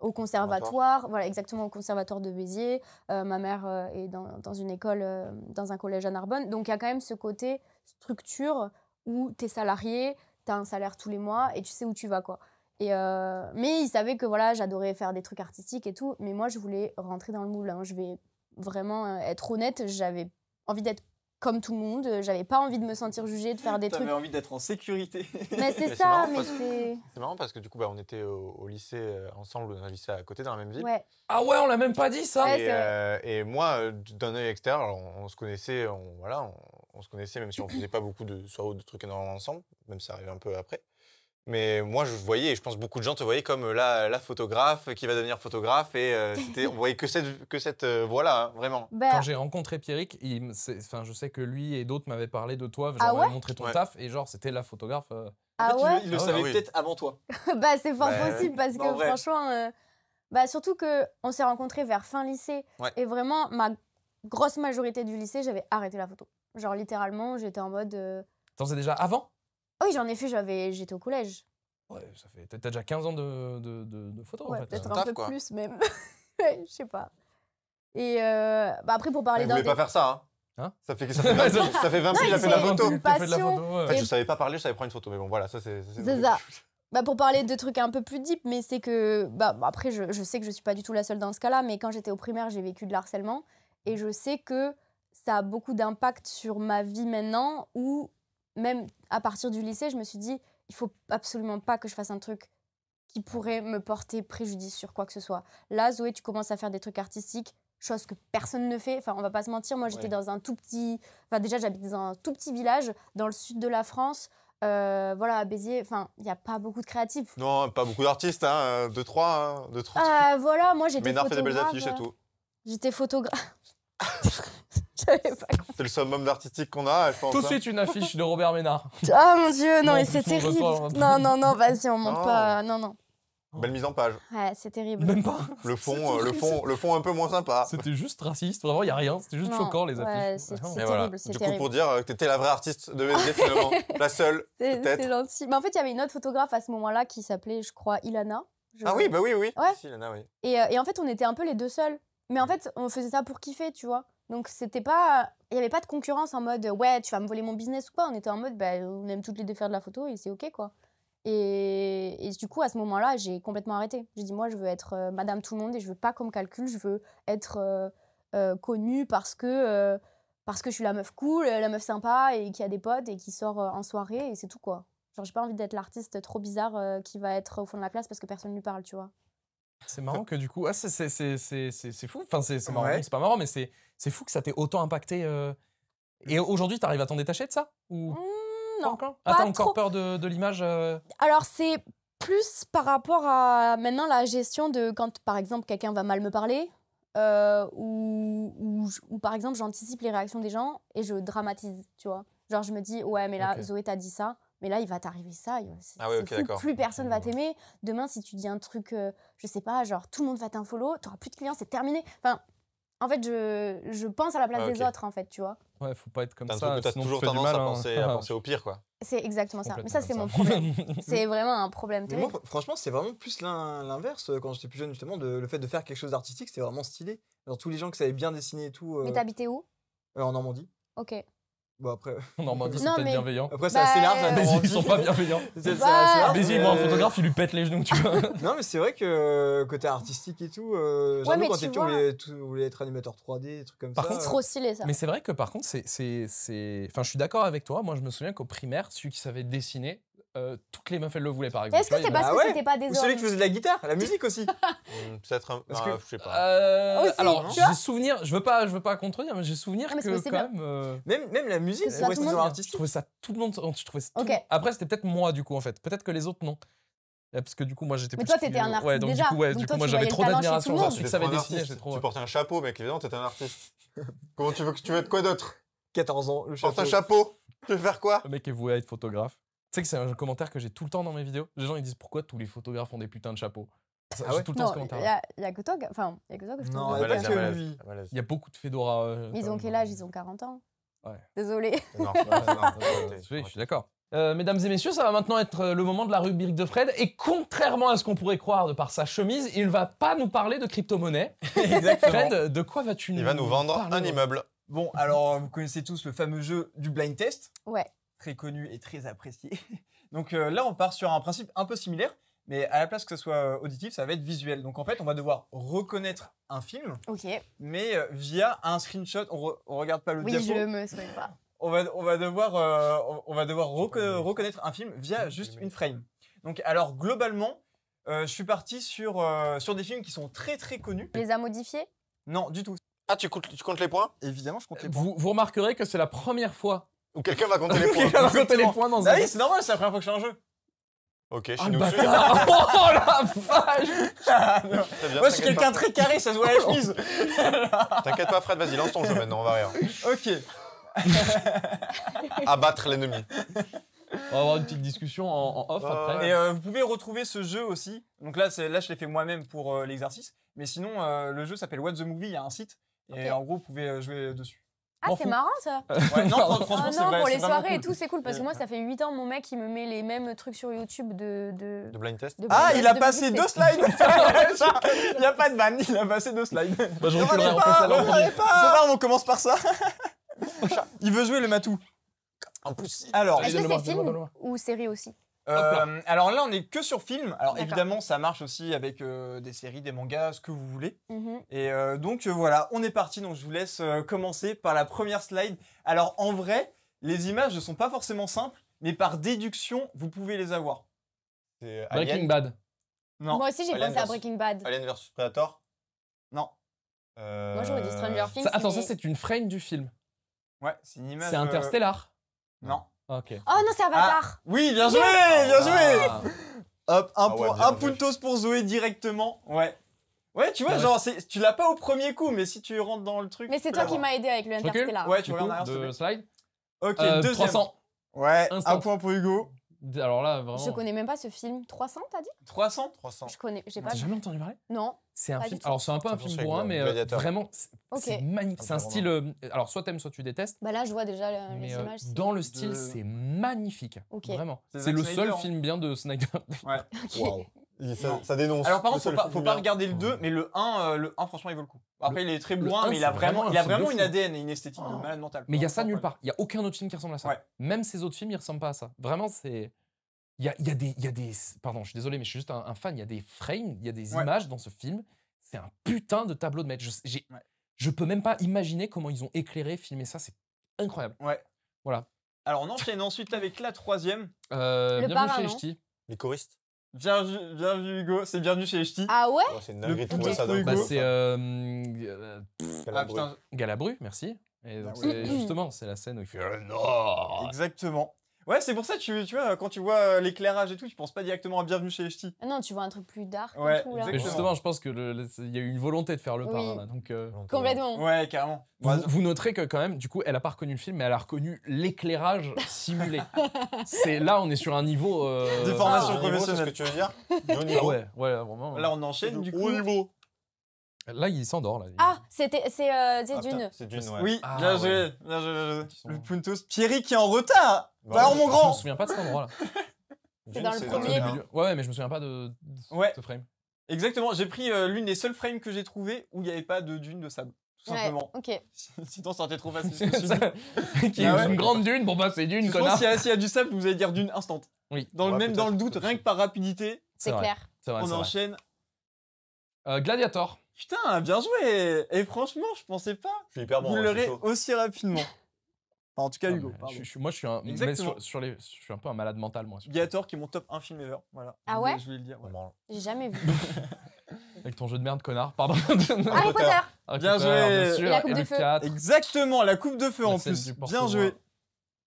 D: au conservatoire, voilà exactement au conservatoire de Béziers. Euh, ma mère euh, est dans, une école, dans un collège à Narbonne. Donc il y a quand même ce côté structure où tu es salarié, tu as un salaire tous les mois et tu sais où tu vas quoi. Et mais ils savaient que voilà, j'adorais faire des trucs artistiques et tout, mais moi je voulais rentrer dans le moule. Hein. Je vais vraiment être honnête, j'avais envie d'être comme tout le monde. Euh, j'avais pas envie de me sentir jugée, de faire des trucs. J'avais envie
A: d'être en sécurité. Mais c'est ça, marrant c'est. parce que du coup, bah, on était au, lycée euh, ensemble, dans un lycée à côté, dans la même ville.
C: Ah ouais, on l'a même pas dit ça. Euh,
A: et, moi, d'un œil extérieur, on, se connaissait, on, voilà, on, se connaissait même si on faisait pas beaucoup de soirées ou de trucs énormes ensemble, même si ça arrivait un peu après. Mais moi, je voyais, et je pense beaucoup de gens te voyaient comme euh, la, la photographe qui va devenir photographe, et euh, c'était on voyait que cette, que cette euh, voilà hein, vraiment. Bah, Quand j'ai
C: rencontré Pierrick, il, je sais que lui et d'autres m'avaient parlé de toi, j'avais ah montré ton taf, et genre, c'était la photographe. Ah il, le ah savait peut-être
D: avant toi. bah, c'est fort bah, possible, parce que franchement, bah, surtout qu'on s'est rencontrés vers fin lycée, et vraiment, ma grosse majorité du lycée, j'avais arrêté la photo. Genre, littéralement, j'étais en mode.
C: T'en c'est déjà avant
D: oui, j'en ai fait, j'étais au collège.
C: Ouais, ça fait. T'as déjà 15 ans de, de, de, de photos en fait. Peut-être hein. un peu plus
D: même. Je sais pas. Et euh, bah après, pour parler d'un. Vous voulez pas faire
A: ça, hein Hein ça fait, ça fait 20 ans que fait 20 Fait de la photo En fait, je savais pas parler, je savais prendre une photo. Mais bon, voilà, ça c'est.
D: C'est ça. Bah pour parler de trucs un peu plus deep, mais c'est que. Bah, bah, après, je, je, sais que je suis pas du tout la seule dans ce cas-là, mais quand j'étais au primaire, j'ai vécu de l'harcèlement. Et je sais que ça a beaucoup d'impact sur ma vie maintenant où même à partir du lycée, je me suis dit, il faut absolument pas que je fasse un truc qui pourrait me porter préjudice sur quoi que ce soit. Là, Zoé, tu commences à faire des trucs artistiques, chose que personne ne fait. Enfin, on va pas se mentir, moi j'étais dans un tout petit. Enfin, déjà, j'habite dans un tout petit village dans le sud de la France. Euh, voilà, à Béziers, enfin, il n'y a pas beaucoup de créatifs.
A: Non, pas beaucoup d'artistes, hein. Euh, deux, trois, hein. Deux, euh,
D: voilà, moi j'étais photographe. fait des belles affiches et tout. J'étais photographe. C'est
A: le summum d'artistique qu'on a, Tout de hein. suite une
C: affiche de Robert Ménard.
A: Ah mon dieu, non, c'est terrible. Hein. non, non,
D: non, vas-y, on monte pas. Non, non. Belle mise en page. Ouais, c'est terrible. Même pas.
A: Le fond, euh, le fond, le fond un peu moins sympa. C'était juste raciste, vraiment, il n'y a rien. C'était juste choquant, les affiches. Ouais, c'est terrible, Du coup, pour dire euh, que tu étais la vraie artiste de BSD, finalement. la seule, peut C'est
D: gentil. Mais en fait, il y avait une autre photographe à ce moment-là qui s'appelait, je crois, Ilana. ah oui, bah oui, oui. Ilana, oui. Et, euh, et en fait, on était un peu les deux seuls. Mais en fait, on faisait ça pour kiffer, tu vois. Donc c'était pas, il n'y avait pas de concurrence en mode ouais tu vas me voler mon business ou quoi. On était en mode bah, on aime toutes les deux faire de la photo et c'est ok quoi. Et, et, du coup à ce moment-là j'ai complètement arrêté. J'ai dit moi je veux être euh, Madame tout le monde et je veux pas comme calcul. Je veux être euh, euh, connue parce que parce que je suis la meuf cool, la meuf sympa et qui a des potes et qui sort en soirée et c'est tout quoi. Genre j'ai pas envie d'être l'artiste trop bizarre qui va être au fond de la place parce que personne lui parle tu vois.
C: C'est marrant que du coup, c'est fou. Enfin, c'est marrant, c'est pas marrant, mais c'est fou que ça t'ait autant impacté. Euh, et mmh. aujourd'hui, t'arrives à t'en détacher de ça ou mmh,
D: Non. encore. encore peur
C: de, l'image euh?
D: Alors, c'est plus par rapport à maintenant la gestion de quand, par exemple, quelqu'un va mal me parler. Euh, ou, par exemple, j'anticipe les réactions des gens et je dramatise, tu vois. Genre, je me dis, ouais, mais là, Zoé, t'as dit ça, mais là, il va t'arriver ça.
B: Ah plus
D: personne va t'aimer. Demain, si tu dis un truc, je euh, je sais pas, genre tout le monde va tu n'auras plus de clients, c'est terminé. Enfin, en fait, je, pense à la place ah, des autres, en fait, tu vois.
C: Ouais, faut pas être comme ça. as toujours tendance mal, à, hein. penser, à ah, penser au pire, quoi.
D: C'est exactement ça. Mais ça, c'est mon problème. c'est vraiment un problème Moi, franchement,
A: c'est vraiment
C: plus l'inverse.
A: Euh, quand j'étais plus jeune, justement, de, le fait de faire quelque chose d'artistique, c'était vraiment stylé. Alors, tous les gens qui savaient bien dessiner et tout. Euh, Mais t'habitais où En Normandie. Ok. Bon, après. En Normandie, c'est sont
D: peut-être bienveillant. Après, c'est assez bah, large. Mais euh, ils sont pas bienveillants. C'est- ils, bah, assez large, un photographe, il lui pète les genoux, tu
A: vois. Non, mais c'est vrai que euh, côté artistique et tout, euh, quand tu être animateur 3D, des trucs comme ça. C'est contre,
C: euh. trop
D: stylé ça. Mais c'est
C: vrai que par contre, c'est, c'est- Enfin, je suis d'accord avec toi. Moi, je me souviens qu'au primaire, celui qui savait dessiner, euh, toutes les meufs, elles le voulaient, par exemple. Est-ce que c'est parce que ah c'était pas des celui qui faisait de la guitare, la musique
B: aussi.
C: Hmm, peut-être un. Bah, je sais pas. Euh, alors, j'ai souvenir, je veux pas, je veux pas contredire, mais j'ai souvenir ah, que quand euh, même, Même, la musique, les ce artistes, tu je trouvais ça tout le monde, je trouvais ça Après, c'était peut-être moi du coup en fait, peut-être que les autres non. Parce que du coup, moi j'étais. Mais toi, t'étais un artiste ouais, donc, Du coup, ouais, du coup, moi j'avais trop d'admiration. Tu
A: portais un chapeau, mec, évidemment, t'étais un artiste. Comment tu veux que tu veux être quoi d'autre 14 ans, le Porte un chapeau.
C: Tu veux faire quoi Le mec est voué à être photographe. Tu sais que c'est un commentaire que j'ai tout le temps dans mes vidéos. Les gens ils disent pourquoi tous les photographes ont des putains de chapeaux. Ah tout le temps ce commentaire.
D: Il y, a que toi, enfin, il y a que toi que je Non,
C: il y, a beaucoup de Fedora. Euh, ils ont
D: quel âge Ils ont 40 ans. Désolé. Non,
C: je suis d'accord. Euh, mesdames et messieurs, ça va maintenant être euh, le moment de la rubrique de Fred. Et contrairement à ce qu'on pourrait croire de par sa chemise, il ne va pas nous parler de crypto-monnaie.
A: Fred, de quoi vas-tu nous Il va nous vendre un immeuble. Bon, alors vous connaissez tous le fameux jeu du blind test. Ouais très connu et très apprécié. Donc euh, là, on part sur un principe un peu similaire, mais à la place que ce soit euh, auditif, ça va être visuel. Donc en fait, on va devoir reconnaître un film, ok mais euh, via un screenshot. On, regarde pas le oui, je
D: me pas.
A: On va, on va devoir, on va devoir reconnaître un film via juste une frame. Donc alors globalement, je suis parti sur, sur des films qui sont
D: très très connus. les a modifiés
A: Non, du tout. Ah, tu comptes, tu comptes les points
C: Évidemment, je compte les points. Vous, vous remarquerez que c'est la première fois ou quelqu'un va compter les points. dans bah c'est normal, c'est la première fois que je suis en jeu. Ok, je nous ah, Oh la vache
A: Moi, je suis quelqu'un très carré, ça se voit à la chemise. T'inquiète pas, Fred, vas-y, lance ton jeu maintenant,
C: on va rire. ok. Abattre l'ennemi. On va avoir une petite discussion en, off après. Et euh,
A: vous pouvez retrouver ce jeu aussi. Donc là, là je l'ai fait moi-même pour euh, l'exercice. Mais sinon, euh, le jeu s'appelle What the Movie. Il y a un site. Et en gros, vous pouvez jouer dessus.
D: Ah, c'est marrant ça ouais, Non, ah, non vrai, pour les soirées et tout, c'est cool parce que moi, ça fait 8 ans, mon mec, il me met les mêmes trucs sur YouTube de. De, de
A: blind test Ah, il a passé deux slides Il n'y a pas de ban, il a passé deux slides. Bah, je reculerai, on fait ça là. C'est pas on commence par ça. il veut jouer le matou. En plus, alors. Est-ce que c'est film
D: ou série aussi
A: euh, alors là, on est que sur film. Alors évidemment, ça marche aussi avec euh, des séries, des mangas, ce que vous voulez. Mhm. Et euh, donc voilà, on est parti. Donc je vous laisse commencer par la première slide. Alors en vrai, les images ne sont pas forcément simples, mais par déduction, vous pouvez les avoir. Breaking Bad. Non. Moi aussi, j'ai pensé à Breaking Bad. Alien versus Predator. Non. Moi, j'aurais dit Stranger
D: Things. attends, ça c'est
C: une frame du film. Ouais, c'est une image. C'est Interstellar.
A: Non. Oh non, c'est Avatar. Ah, oui, bien joué, bien joué. Ah. Hop, un, ah point, un puntos pour Zoé directement. Ouais. Ouais, tu vois, genre, tu l'as pas au premier coup, mais si tu rentres dans le truc. Mais c'est toi qui m'as aidé
D: avec le Interstellar. Ouais, tu regardes
C: derrière. slide. Ok, euh, deuxième. Ouais, un point pour Hugo. Alors là, vraiment. Je connais
D: même pas ce film. 300, t'as dit 300 300. Je connais, j'ai pas. T'as jamais entendu parler Non. C'est un film. Alors c'est un peu un film bourrin, mais euh, vraiment, c'est magnifique. C'est un style.
C: Euh, alors soit t'aimes, soit tu détestes.
D: Bah là, je vois déjà euh, les images. dans le style, c'est
C: magnifique. Ok. Vraiment. C'est le seul hein. film bien de Snyder. Ouais. ça, dénonce. Alors par contre, faut, pas, faut pas,
A: regarder le 2, mais le 1, euh, le 1, franchement, il vaut le coup. Après, il est très loin, mais il a vraiment, il a vraiment une ADN et une esthétique malade Mais il y a ça
C: nulle part. Il y a aucun autre film qui ressemble à ça. Même ces autres films, ils ressemblent pas à ça. Vraiment, c'est. Il y a, y a, des, y a des. Pardon, je suis désolé, mais je suis juste un, fan. Il y a des frames, il y a des images dans ce film. C'est un putain de tableau de maître. Je, j'ai, je peux même pas imaginer comment ils ont éclairé, filmé ça. C'est incroyable. Ouais. Voilà.
A: Alors on enchaîne ensuite avec la troisième.
C: Euh, le bienvenue Les choristes. Bien vu, bien vu Hugo, c'est bienvenue chez ch'tis. Ah ouais oh, C'est une dinguerie de trouver ça d'un bah, C'est euh, euh Galabru. Ah, Galabru, merci. Et donc, ah justement, c'est la scène où il fait euh, non Exactement. Ouais, c'est pour ça, tu, tu
A: vois, quand tu vois euh, l'éclairage et tout, tu penses pas directement à Bienvenue chez les Ch'tis.
D: Ah non, tu vois un truc plus dark. Ouais, justement,
C: je pense qu'il y a eu une volonté de faire le oui. là. Donc, euh, Complètement. Ouais, carrément. Vous, noterez que, quand même, du coup, elle a pas reconnu le film, mais elle a reconnu l'éclairage simulé. c'est là, on est sur un niveau. Euh, Des ah, C'est ce que tu veux dire ah ouais, ouais, vraiment. Là, on enchaîne, du coup. Au niveau. Là, il s'endort. Là.
D: Ah, euh, ah c'est, Dune.
C: Dune,
A: Oui, ah, bien joué. Le Puntos. Pierry qui est en retard. Bah, bah Alors, mon grand. Je me souviens pas de cet endroit-là.
C: c'est dans le premier. Ouais, mais je me souviens pas de, ce frame.
A: Exactement. J'ai pris euh, l'une des seules frames que j'ai trouvées où il n'y avait pas de dune de sable. Tout simplement. Ok.
D: Sinon,
C: ça aurait été trop facile. qui ah une grande dune. Bon, bah, c'est dune, connard. il y, a du sable, vous
A: allez dire dune instant. Oui. Dans le même, dans le doute, rien que par rapidité. C'est clair. On enchaîne. Euh, Gladiator. Putain, bien joué Et franchement, je pensais pas que vous
C: hein,
D: aussi
A: rapidement. en tout
C: cas, Hugo. je, moi, je suis un, peu un malade mental, moi.
A: Gator qui est mon top 1 film ever.
C: Voilà. Ah ouais Je voulais le dire. ouais. J'ai jamais vu. Avec ton jeu de merde, connard, pardon. Harry Potter. Bien joué. la coupe de feu. Exactement,
A: la coupe de feu en plus. Bien joué.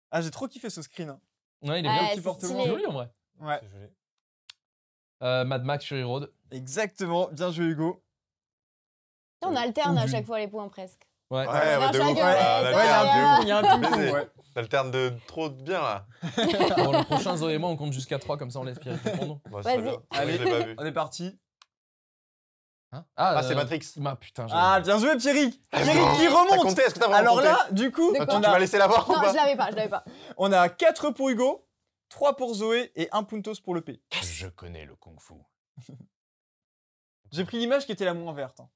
A: Ah, j'ai trop kiffé ce screen. Hein. Ouais, il est
B: bien. c'est Joli en vrai. Ouais,
C: euh, Mad Max Fury Road. exactement. Bien joué, Hugo.
D: On alterne à chaque fois les points presque.
C: Ouais, ouais, ouais, ouais de
D: ouf. Il y a un ouais.
C: T'alternes de trop bien là. le prochain Zoé et moi, on compte jusqu'à 3, comme ça on laisse Pierre répondre. Vas-y. Allez, on est parti. Hein ah, ah euh, c'est Matrix. Ma putain, ah,
A: bien joué, Pierrick. Pierrick qui remonte. Compté, que as Alors là, du coup, ah, tu m'as laissé la voir non, ou pas je l'avais pas, je l'avais pas. On a 4 pour Hugo, 3 pour Zoé et 1 puntos pour le P. Je connais le kung fu. J'ai pris l'image qui était la moins verte. Hein.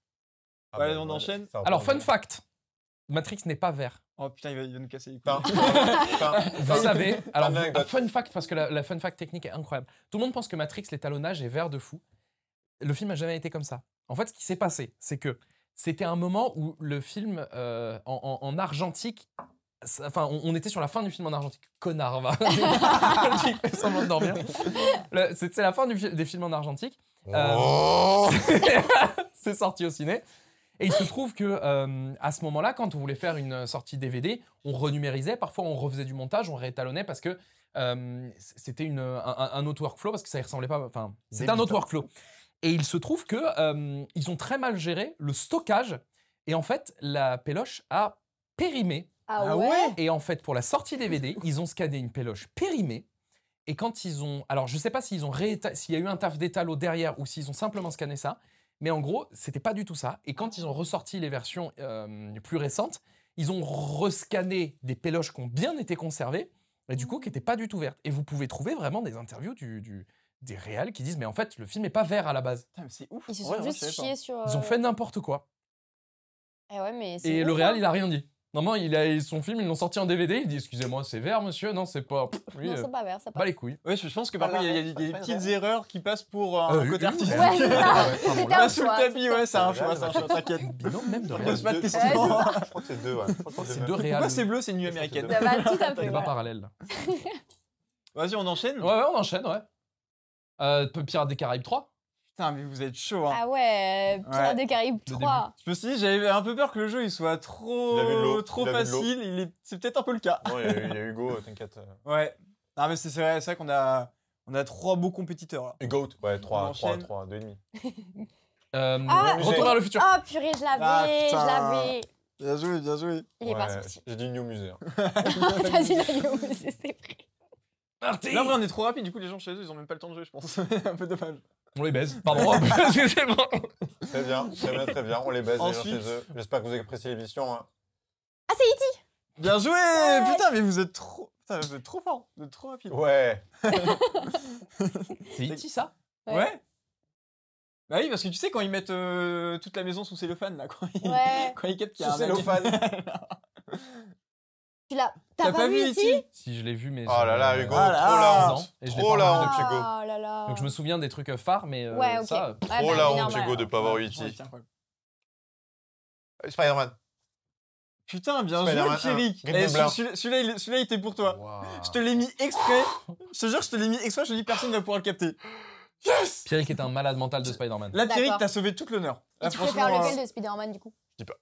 C: Ah on enchaîne. Alors, fun
A: fact Matrix
C: n'est pas vert. Oh putain, il va, nous casser les couilles. vous savez, alors, fun fact, parce que la, fun fact technique est incroyable. Tout le monde pense que Matrix, l'étalonnage est vert de fou. Le film n'a jamais été comme ça. En fait, ce qui s'est passé, c'est que c'était un moment où le film euh, en, argentique Enfin, on, était sur la fin du film en argentique. Connard, va. la fin des films en argentique. Euh, oh. c'est sorti au ciné. Et il se trouve que euh, à ce moment-là, quand on voulait faire une sortie DVD, on renumérisait, parfois on refaisait du montage, on réétalonnait parce que euh, c'était une, un, autre workflow parce que ça ressemblait pas. Enfin, c'est un autre workflow. Et il se trouve que euh, ils ont très mal géré le stockage et en fait la péloche a périmé. Ah, ah ouais. Et en fait pour la sortie DVD, ils ont scanné une péloche périmée. Et quand ils ont, alors je ne sais pas ont s'il y a eu un taf d'étalot derrière ou s'ils ont simplement scanné ça, mais en gros, c'était pas du tout ça. Et quand ils ont ressorti les versions euh, plus récentes, ils ont rescanné des péloches qui ont bien été conservées, et du coup qui n'étaient pas du tout vertes. Et vous pouvez trouver vraiment des interviews du, des réels qui disent mais en fait le film n'est pas vert à la base. C'est ouf. Ils se sont
D: sur. Ils ont euh, fait
C: n'importe quoi.
D: Et, eh et le réal hein. il a rien
C: dit. Non, il a, son film, ils l'ont sorti en DVD. Il dit Excusez-moi, c'est vert, monsieur. Non, c'est pas. Oui, non, c'est euh, pas vert. Ça pas les couilles.
A: Ouais, je pense que parfois, il y a, des, petites erreurs qui passent pour un euh, côté artistique. Ouais, c'est ça. Ah sous le tapis, ouais, c'est un choix, t'inquiète. Non, même de rien. Je pas de crois que c'est deux, ouais.
C: C'est deux réels. Pourquoi c'est bleu, c'est une nuit américaine bah, Tout à pas parallèle. Vas-y, on enchaîne Ouais, ouais, on enchaîne, ouais. Euh, Pirates des Caraïbes 3. Putain, mais vous êtes chaud, hein.
D: Ah ouais, Pirates euh, Pirates des Caraïbes 3.
A: Je me suis dit, j'avais un peu peur que le jeu il soit trop, trop facile. Il est... C'est peut-être un peu le cas. Non, il y a, Hugo, t'inquiète. ouais. Non, mais c'est vrai, vrai qu'on a, on a trois beaux compétiteurs là. Hugo, ouais, trois, trois, trois, deux et demi. Ah, euh, ah, retour vers le
D: futur. oh, purée, je l'avais, ah, je l'avais.
A: Bien joué, bien joué. Il est ouais, pas sorti. J'ai dit New Musée. T'as
D: hein. dit New Musée, c'est vrai.
A: Parti. Là, on est trop rapide, du coup, les gens chez eux, ils ont même pas le temps de jouer, je pense. un peu dommage. On les baise, pardon. très bien, très bien, très bien. On les baise Ensuite... chez eux. J'espère que vous avez apprécié l'émission. Hein. Ah, c'est Iti e Bien joué Putain, mais vous êtes trop. Putain, vous êtes trop fort, vous êtes trop rapide. Ouais C'est Iti e e ça Ouais, Bah oui, parce que tu sais, quand ils mettent euh, toute la maison sous cellophane, là, quand ils, quand ils captent qu'il y a un. Sous cellophane
B: Tu l'as. T'as pas, vu ici
C: Si, je l'ai vu, mais. Oh là là, Hugo, trop ah la honte. Trop Hugo. Oh là là. Donc je me souviens des trucs euh, phares, mais. Euh, ouais, ok. Ça, bah, trop la Hugo, de pas avoir eu E.T. Euh, Spider-Man. Putain, bien joué, Pierrick. Eh,
A: celui-là, celui-là, il était pour toi. Je te l'ai mis exprès. je te jure, je te l'ai mis exprès. Je te dis, personne ne va pouvoir le capter. Yes
C: Pierrick est un malade mental de Spider-Man.
A: Là, Pierrick, t'as sauvé toute l'honneur. Tu préfères lequel
D: de Spider-Man, du coup
A: Je dis pas.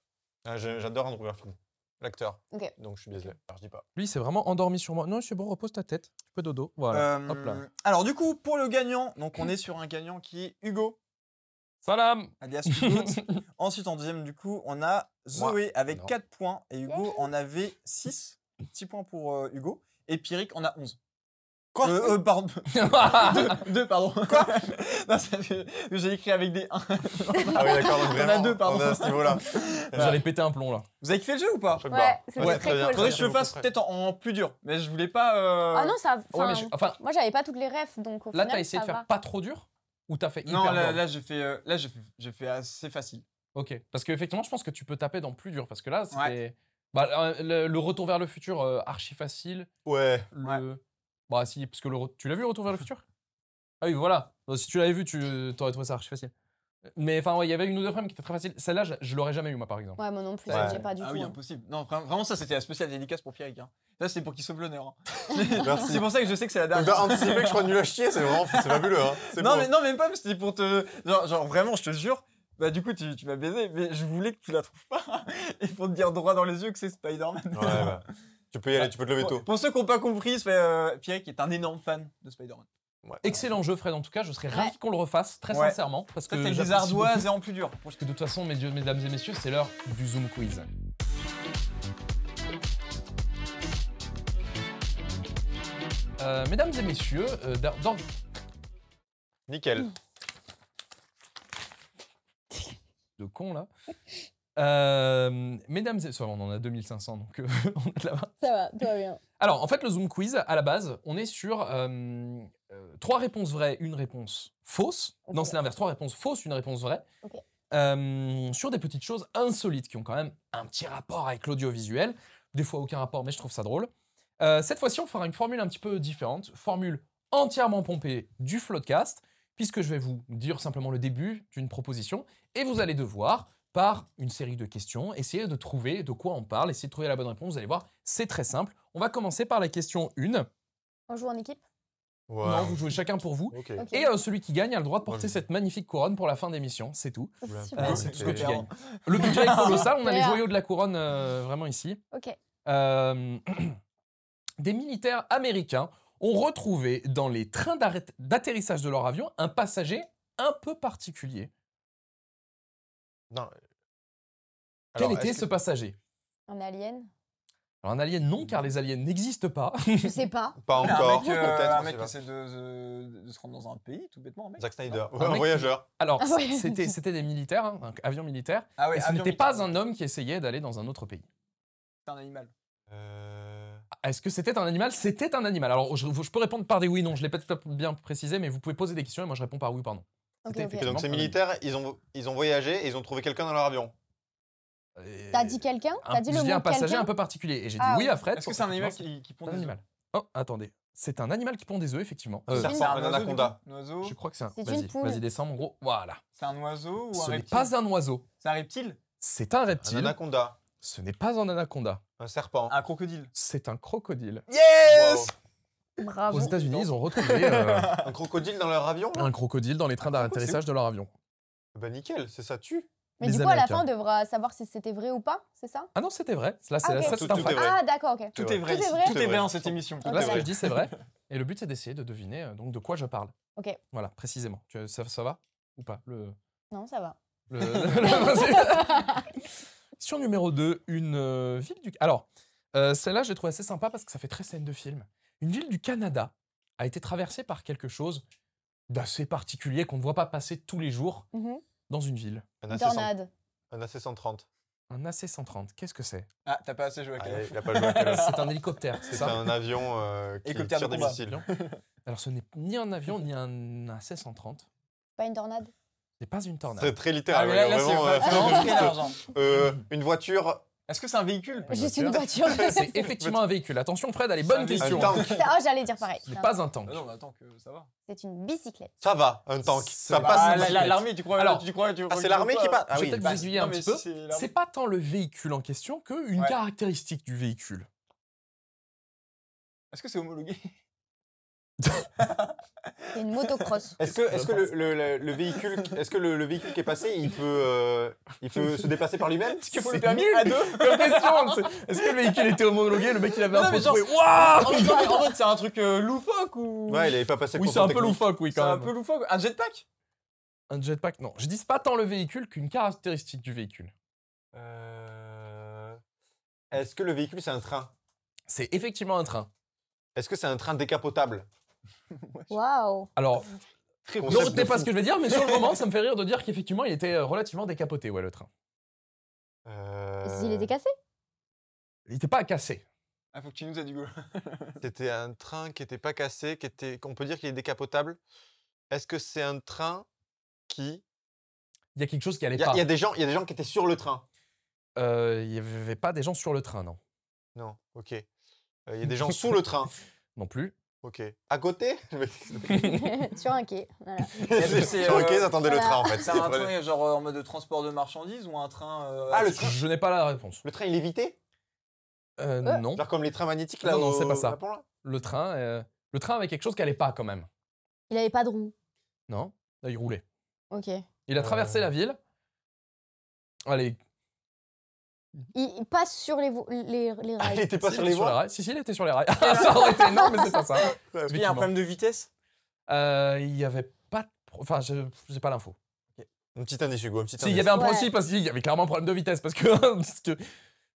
A: Ah, j'adore Andrew Garfield. L'acteur. Donc je suis désolé, je dis pas.
C: Lui, c'est vraiment endormi sur moi. Non, je suis bon, repose ta tête. Tu peux dodo. Voilà. Euh, alors du coup, pour le gagnant, donc on est sur un gagnant qui est Hugo.
A: Salam Alias Ensuite, en deuxième, du coup, on a Zoé avec quatre 4 points et Hugo en avait 6. 6 points pour euh, Hugo. Et Pyric en a 11. Quoi euh, euh pardon. deux, pardon. Quoi Non, j'ai écrit avec des 1. ah oui, d'accord, donc vraiment. On a deux, pardon. à ce niveau-là.
C: J'allais péter un plomb, là.
A: Vous avez kiffé le jeu ou pas Ouais, c'était très, très cool. Faudrait que je le fasse peut-être en, plus dur, mais je voulais pas... Euh, ah non, ça...
D: moi, j'avais pas toutes les refs, donc au Là, t'as essayé de faire pas trop
C: dur Ou t'as fait hyper Non, là, j'ai fait, euh, là, fait assez facile. Ok, parce qu'effectivement, je pense que tu peux taper dans plus dur, parce que là, c'était... Bah, le, retour vers le futur, archi facile. Ouais. ouais. Bah si, parce que le tu l'as vu, Retour vers le futur Ah oui, voilà. Bah, si tu l'avais vu, tu euh, t'aurais trouvé ça archi facile. Mais enfin, il y avait une ou deux frames qui étaient très faciles. Celle-là, je, l'aurais jamais eu, moi, par exemple. Ouais, moi non plus, ouais. pas du ah tout. Ah oui, hein. impossible. Non,
A: vraiment, ça, c'était la spéciale dédicace pour Pierre Hein. Là, c'est pour qu'il sauve l'honneur. Hein. c'est pour ça que je sais que c'est la dernière. Bah, anticiper que je crois nul à chier, c'est vraiment c'est fabuleux. Hein. Non, mais, non, même pas, c'était pour te. Genre, genre, vraiment, je te jure. Bah, du coup, tu, tu m'as baisé, mais je voulais que tu la trouves pas. Et pour te dire droit dans les yeux que c'est Spider-Man. Bah. Tu peux y aller, bah, tu peux te lever tôt. Pour, ceux qui n'ont pas compris, euh, Pierre est un énorme fan
C: de Spider-Man. Excellent jeu, Fred, en tout cas. Je serais ravi qu'on le refasse, très sincèrement. Parce que c'est des ardoises et en plus dur. Parce que de toute façon, mesdames et messieurs, c'est l'heure du Zoom Quiz. Euh, mesdames et messieurs, euh, Nickel. De con, là. Euh, mesdames et messieurs, on en a 2500, donc euh, on est là-bas.
D: Ça va, tout va bien.
C: Alors, en fait, le Zoom Quiz, à la base, on est sur euh, trois réponses vraies, une réponse fausse. Non, c'est l'inverse. Trois réponses fausses, une réponse vraie. sur des petites choses insolites qui ont quand même un petit rapport avec l'audiovisuel. Des fois, aucun rapport, mais je trouve ça drôle. cette fois-ci, on fera une formule un petit peu différente. Formule entièrement pompée du Floodcast, puisque je vais vous dire simplement le début d'une proposition et vous allez devoir par une série de questions. Essayez de trouver de quoi on parle, essayez de trouver la bonne réponse. Vous allez voir, c'est très simple. On va commencer par la question 1. On joue en équipe Non, vous jouez chacun pour vous. Et euh, celui qui gagne a le droit de porter cette magnifique couronne pour la fin d'émission. C'est tout. Oh, ah, c'est tout ce que tu gagnes. Le budget est colossal. On a les joyaux de la couronne euh, vraiment ici. ok euh, des militaires américains ont retrouvé dans les trains d'atterrissage de leur avion un passager un peu particulier. Non. Quel était ce passager Un alien un alien, non, hmm. car les aliens n'existent pas.
D: Je sais pas.
C: Pas encore, un mec euh,
A: qui essaie de, se rendre dans un pays, tout bêtement, Zack Snyder, un voyageur. Alors, ah c'était
C: c'était des militaires, un hein, avion militaire. Ah et ce n'était pas un homme qui essayait d'aller dans un autre pays. C'est un animal. Euh. Ah, est-ce que c'était un animal C'était un animal. Alors, je, peux répondre par des oui, non. Je l'ai pas tout bien précisé, mais vous pouvez poser des questions et moi je réponds par oui ou par non.
D: Donc ces militaires,
A: ils ont, ils ont voyagé et ils ont trouvé quelqu'un dans leur avion. Euh,
C: T'as
D: dit quelqu'un T'as dit le quelqu'un un passager un peu
C: particulier. Et j'ai dit
D: ah oui à Fred. Est-ce que c'est un animal qui, pond des
C: œufs Oh, attendez. C'est un animal qui pond des œufs, effectivement. Euh, un anaconda. Oiseau. Je crois que c'est un. Vas-y, vas descends, mon gros. Voilà.
A: C'est un oiseau ou un Ce n'est pas
C: un oiseau. C'est un reptile C'est un reptile. Un anaconda. Ce n'est pas un anaconda. Un serpent. Un crocodile. C'est un crocodile.
B: Yes
A: aux États-Unis,
C: ils ont retrouvé euh, Un
A: crocodile dans leur avion
C: un crocodile dans les trains ah, d'atterrissage de leur avion. Bah nickel, c'est ça tue. Mais du coup, à la fin, on
D: devra savoir si c'était vrai ou pas, c'est ça
C: Ah non, c'était vrai. Là, c'est ah, Tout- un est vrai. Ah, d'accord, ok. Tout est vrai. Tout est vrai. Tout cette émission. Là, ce que je dis, c'est vrai. Et le but, c'est d'essayer de deviner euh, donc de quoi je parle. Ok. Voilà, précisément. Tu- ça, ça va ou pas le,
D: Non, ça va. le-
C: numéro 2, une euh, ville du. Alors, celle-là, j'ai trouvé assez sympa parce que ça fait très scène de film. Une ville du Canada a été traversée par quelque chose d'assez particulier qu'on ne voit pas passer tous les jours mmh dans une ville. Une tornade. Un AC-130. Un AC-130, qu'est-ce que c'est
D: Ah, t'as pas assez
A: joué à ah, Call C'est un hélicoptère, c'est ça un avion euh, qui tire des missiles.
C: Alors ce n'est ni un avion ni un AC-130. Pas une tornade Ce n'est pas une tornade. C'est très littéral. Ah, vraiment, euh, euh,
A: une voiture est-ce que c'est un véhicule Juste une
C: voiture. c'est effectivement un véhicule. Attention, Fred, allez, bonne
A: question. Un tank.
D: Oh, j'allais dire pareil. C'est pas un tank. Ah non, un tank, euh, ça va. C'est une bicyclette.
C: Ça va, un tank. Ça, passe. Ah, l'armée, tu crois Alors, tu crois, Ah, c'est l'armée qui passe. Ah peut-être vous bah, un petit peu. c'est pas tant le véhicule en question qu'une caractéristique du véhicule.
A: Est-ce que c'est homologué
D: une motocross.
A: Est-ce que, le, véhicule, est-ce que le, véhicule qui est passé, il peut, euh, il peut se déplacer par lui-même Est-ce qu'il faut le permis à deux Comme Est-ce que le véhicule
C: était homologué Le mec il avait non, un peu genre, Waouh En fait, c'est un truc euh, loufoque ou Ouais, il avait pas passé. Oui, c'est un peu loufoque, oui quand même. C'est un peu loufoque. Un jetpack Un jetpack, non. Je dis pas tant le véhicule qu'une caractéristique du véhicule.
A: Euh, est-ce que le véhicule c'est un train C'est effectivement un train. Est-ce que c'est un train décapotable
D: Waouh Alors,
C: ne retenez pas ce que je vais dire, mais sur le moment, ça me fait rire de dire qu'effectivement, il était euh, relativement décapoté, ouais, le train. Euh... Il était
D: cassé
A: Il n'était pas cassé. Ah, faut que tu nous du Hugo. C'était un train qui était pas cassé, qui était, qu'on peut dire qu'il est décapotable. Est-ce que c'est un train qui...
C: Il y a quelque chose qui allait pas. Il y, a des
A: gens, il y a des gens qui étaient sur le train.
C: Euh, il y avait pas des gens sur le train, non.
A: Non, ok. Euh, il y a des gens sous le train. Non plus. Ok. À côté Sur un quai. Sur un quai, euh, ils le train en fait. C'est un train euh, genre en mode transport de marchandises ou un train. Euh, ah, le train Je
C: n'ai pas la réponse. Le
A: train, il est évité
C: Non. Genre comme les trains magnétiques là Non, non, c'est pas ça. le train, le train avait quelque chose qui n'allait pas quand même.
D: Il n'avait pas de roue
C: Non, il roulait. Ok. Il a traversé la ville. Allez,
D: Mmh. Il passe sur les, les, les rails. Ah, il était pas sur les rails.
C: Si, si, il était sur les rails. Ah, ça aurait été énorme, mais c'est pas ça. est y a un problème de vitesse euh, Il y avait pas de. Enfin, j'ai pas l'info. Une petite indice, Hugo. Une petite si, il y avait un problème, parce qu'il y avait clairement un problème de vitesse. Parce que. parce que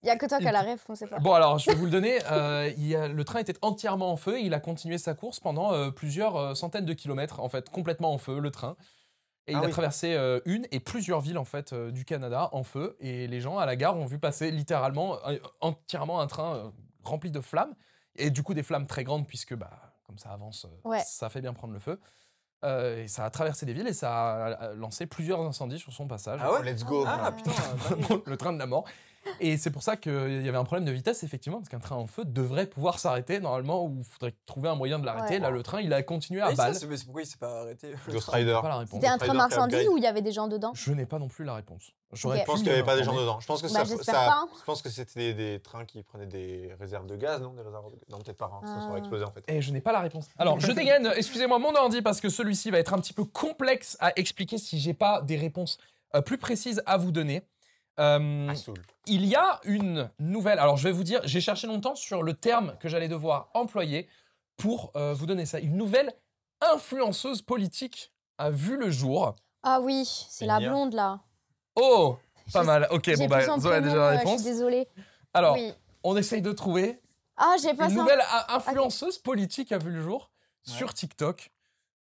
C: il n'y a que toi qui a la ref, on sait pas. Bon, alors, je vais vous le donner. Euh, il le train était entièrement en feu et il a continué sa course pendant euh, plusieurs euh, centaines de kilomètres, en fait, complètement en feu, le train. Et il ah a traversé euh, une et plusieurs villes en fait euh, du Canada en feu. Et les gens à la gare ont vu passer littéralement euh, entièrement un train rempli de flammes. Et du coup des flammes très grandes puisque bah, comme ça avance, ça fait bien prendre le feu. et ça a traversé des villes et ça a lancé plusieurs incendies sur son passage. Ah Let's go ah, putain, le train de la mort. Et c'est pour ça qu'il euh, y avait un problème de vitesse, effectivement, parce qu'un train en feu devrait pouvoir s'arrêter normalement, ou il faudrait trouver un moyen de l'arrêter. Là, le train, il a continué à balle. Ça,
A: mais pourquoi il s'est pas arrêté Ghost Rider. C'était un train
D: d'incendie ou il y avait des gens dedans Je
C: n'ai pas non plus la réponse. Je pense qu'il n'y avait pas des gens dedans. Je pense que bah, je
A: pense que c'était des, trains qui prenaient des réserves de gaz, non Des réserves de... Non, peut-être pas. Hein. Ça serait ah. explosé en fait.
C: Et eh, je n'ai pas la réponse. Alors, je dégaine. Excusez-moi mon ordi parce que celui-ci va être un petit peu complexe à expliquer si j'ai pas des réponses euh, plus précises à vous donner. Euh, il y a une nouvelle. Alors, je vais vous dire, j'ai cherché longtemps sur le terme que j'allais devoir employer pour euh, vous donner ça. Une nouvelle influenceuse
D: politique
C: a vu le jour.
D: Ah oui, c'est la blonde là.
C: Oh, pas mal. Ok, bon, bah, Zoé a déjà la euh, réponse. Alors, on essaye de trouver. Ah, j'ai pas Une nouvelle influenceuse politique a vu le jour sur TikTok.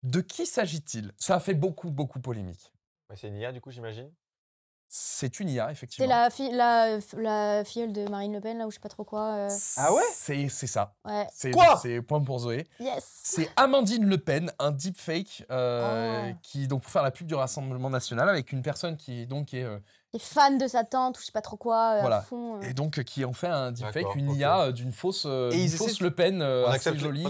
C: De qui s'agit-il Ça a fait beaucoup, beaucoup polémique. c'est
A: une du coup, j'imagine
C: c'est une IA, effectivement.
D: C'est la, la, filleule de Marine Le Pen, là, ou je sais pas trop quoi. Euh. Ah ouais
C: C'est ça. Ouais. Quoi C'est point pour Zoé. Yes C'est Amandine Le Pen, un deepfake, euh, ah. qui, donc, pour faire la pub du Rassemblement National, avec une personne qui, donc, est... Euh,
D: fan de sa tante ou je sais pas trop quoi fond. Et
C: donc qui en fait un deepfake, une IA d'une fausse, fausse Le Pen assez jolie.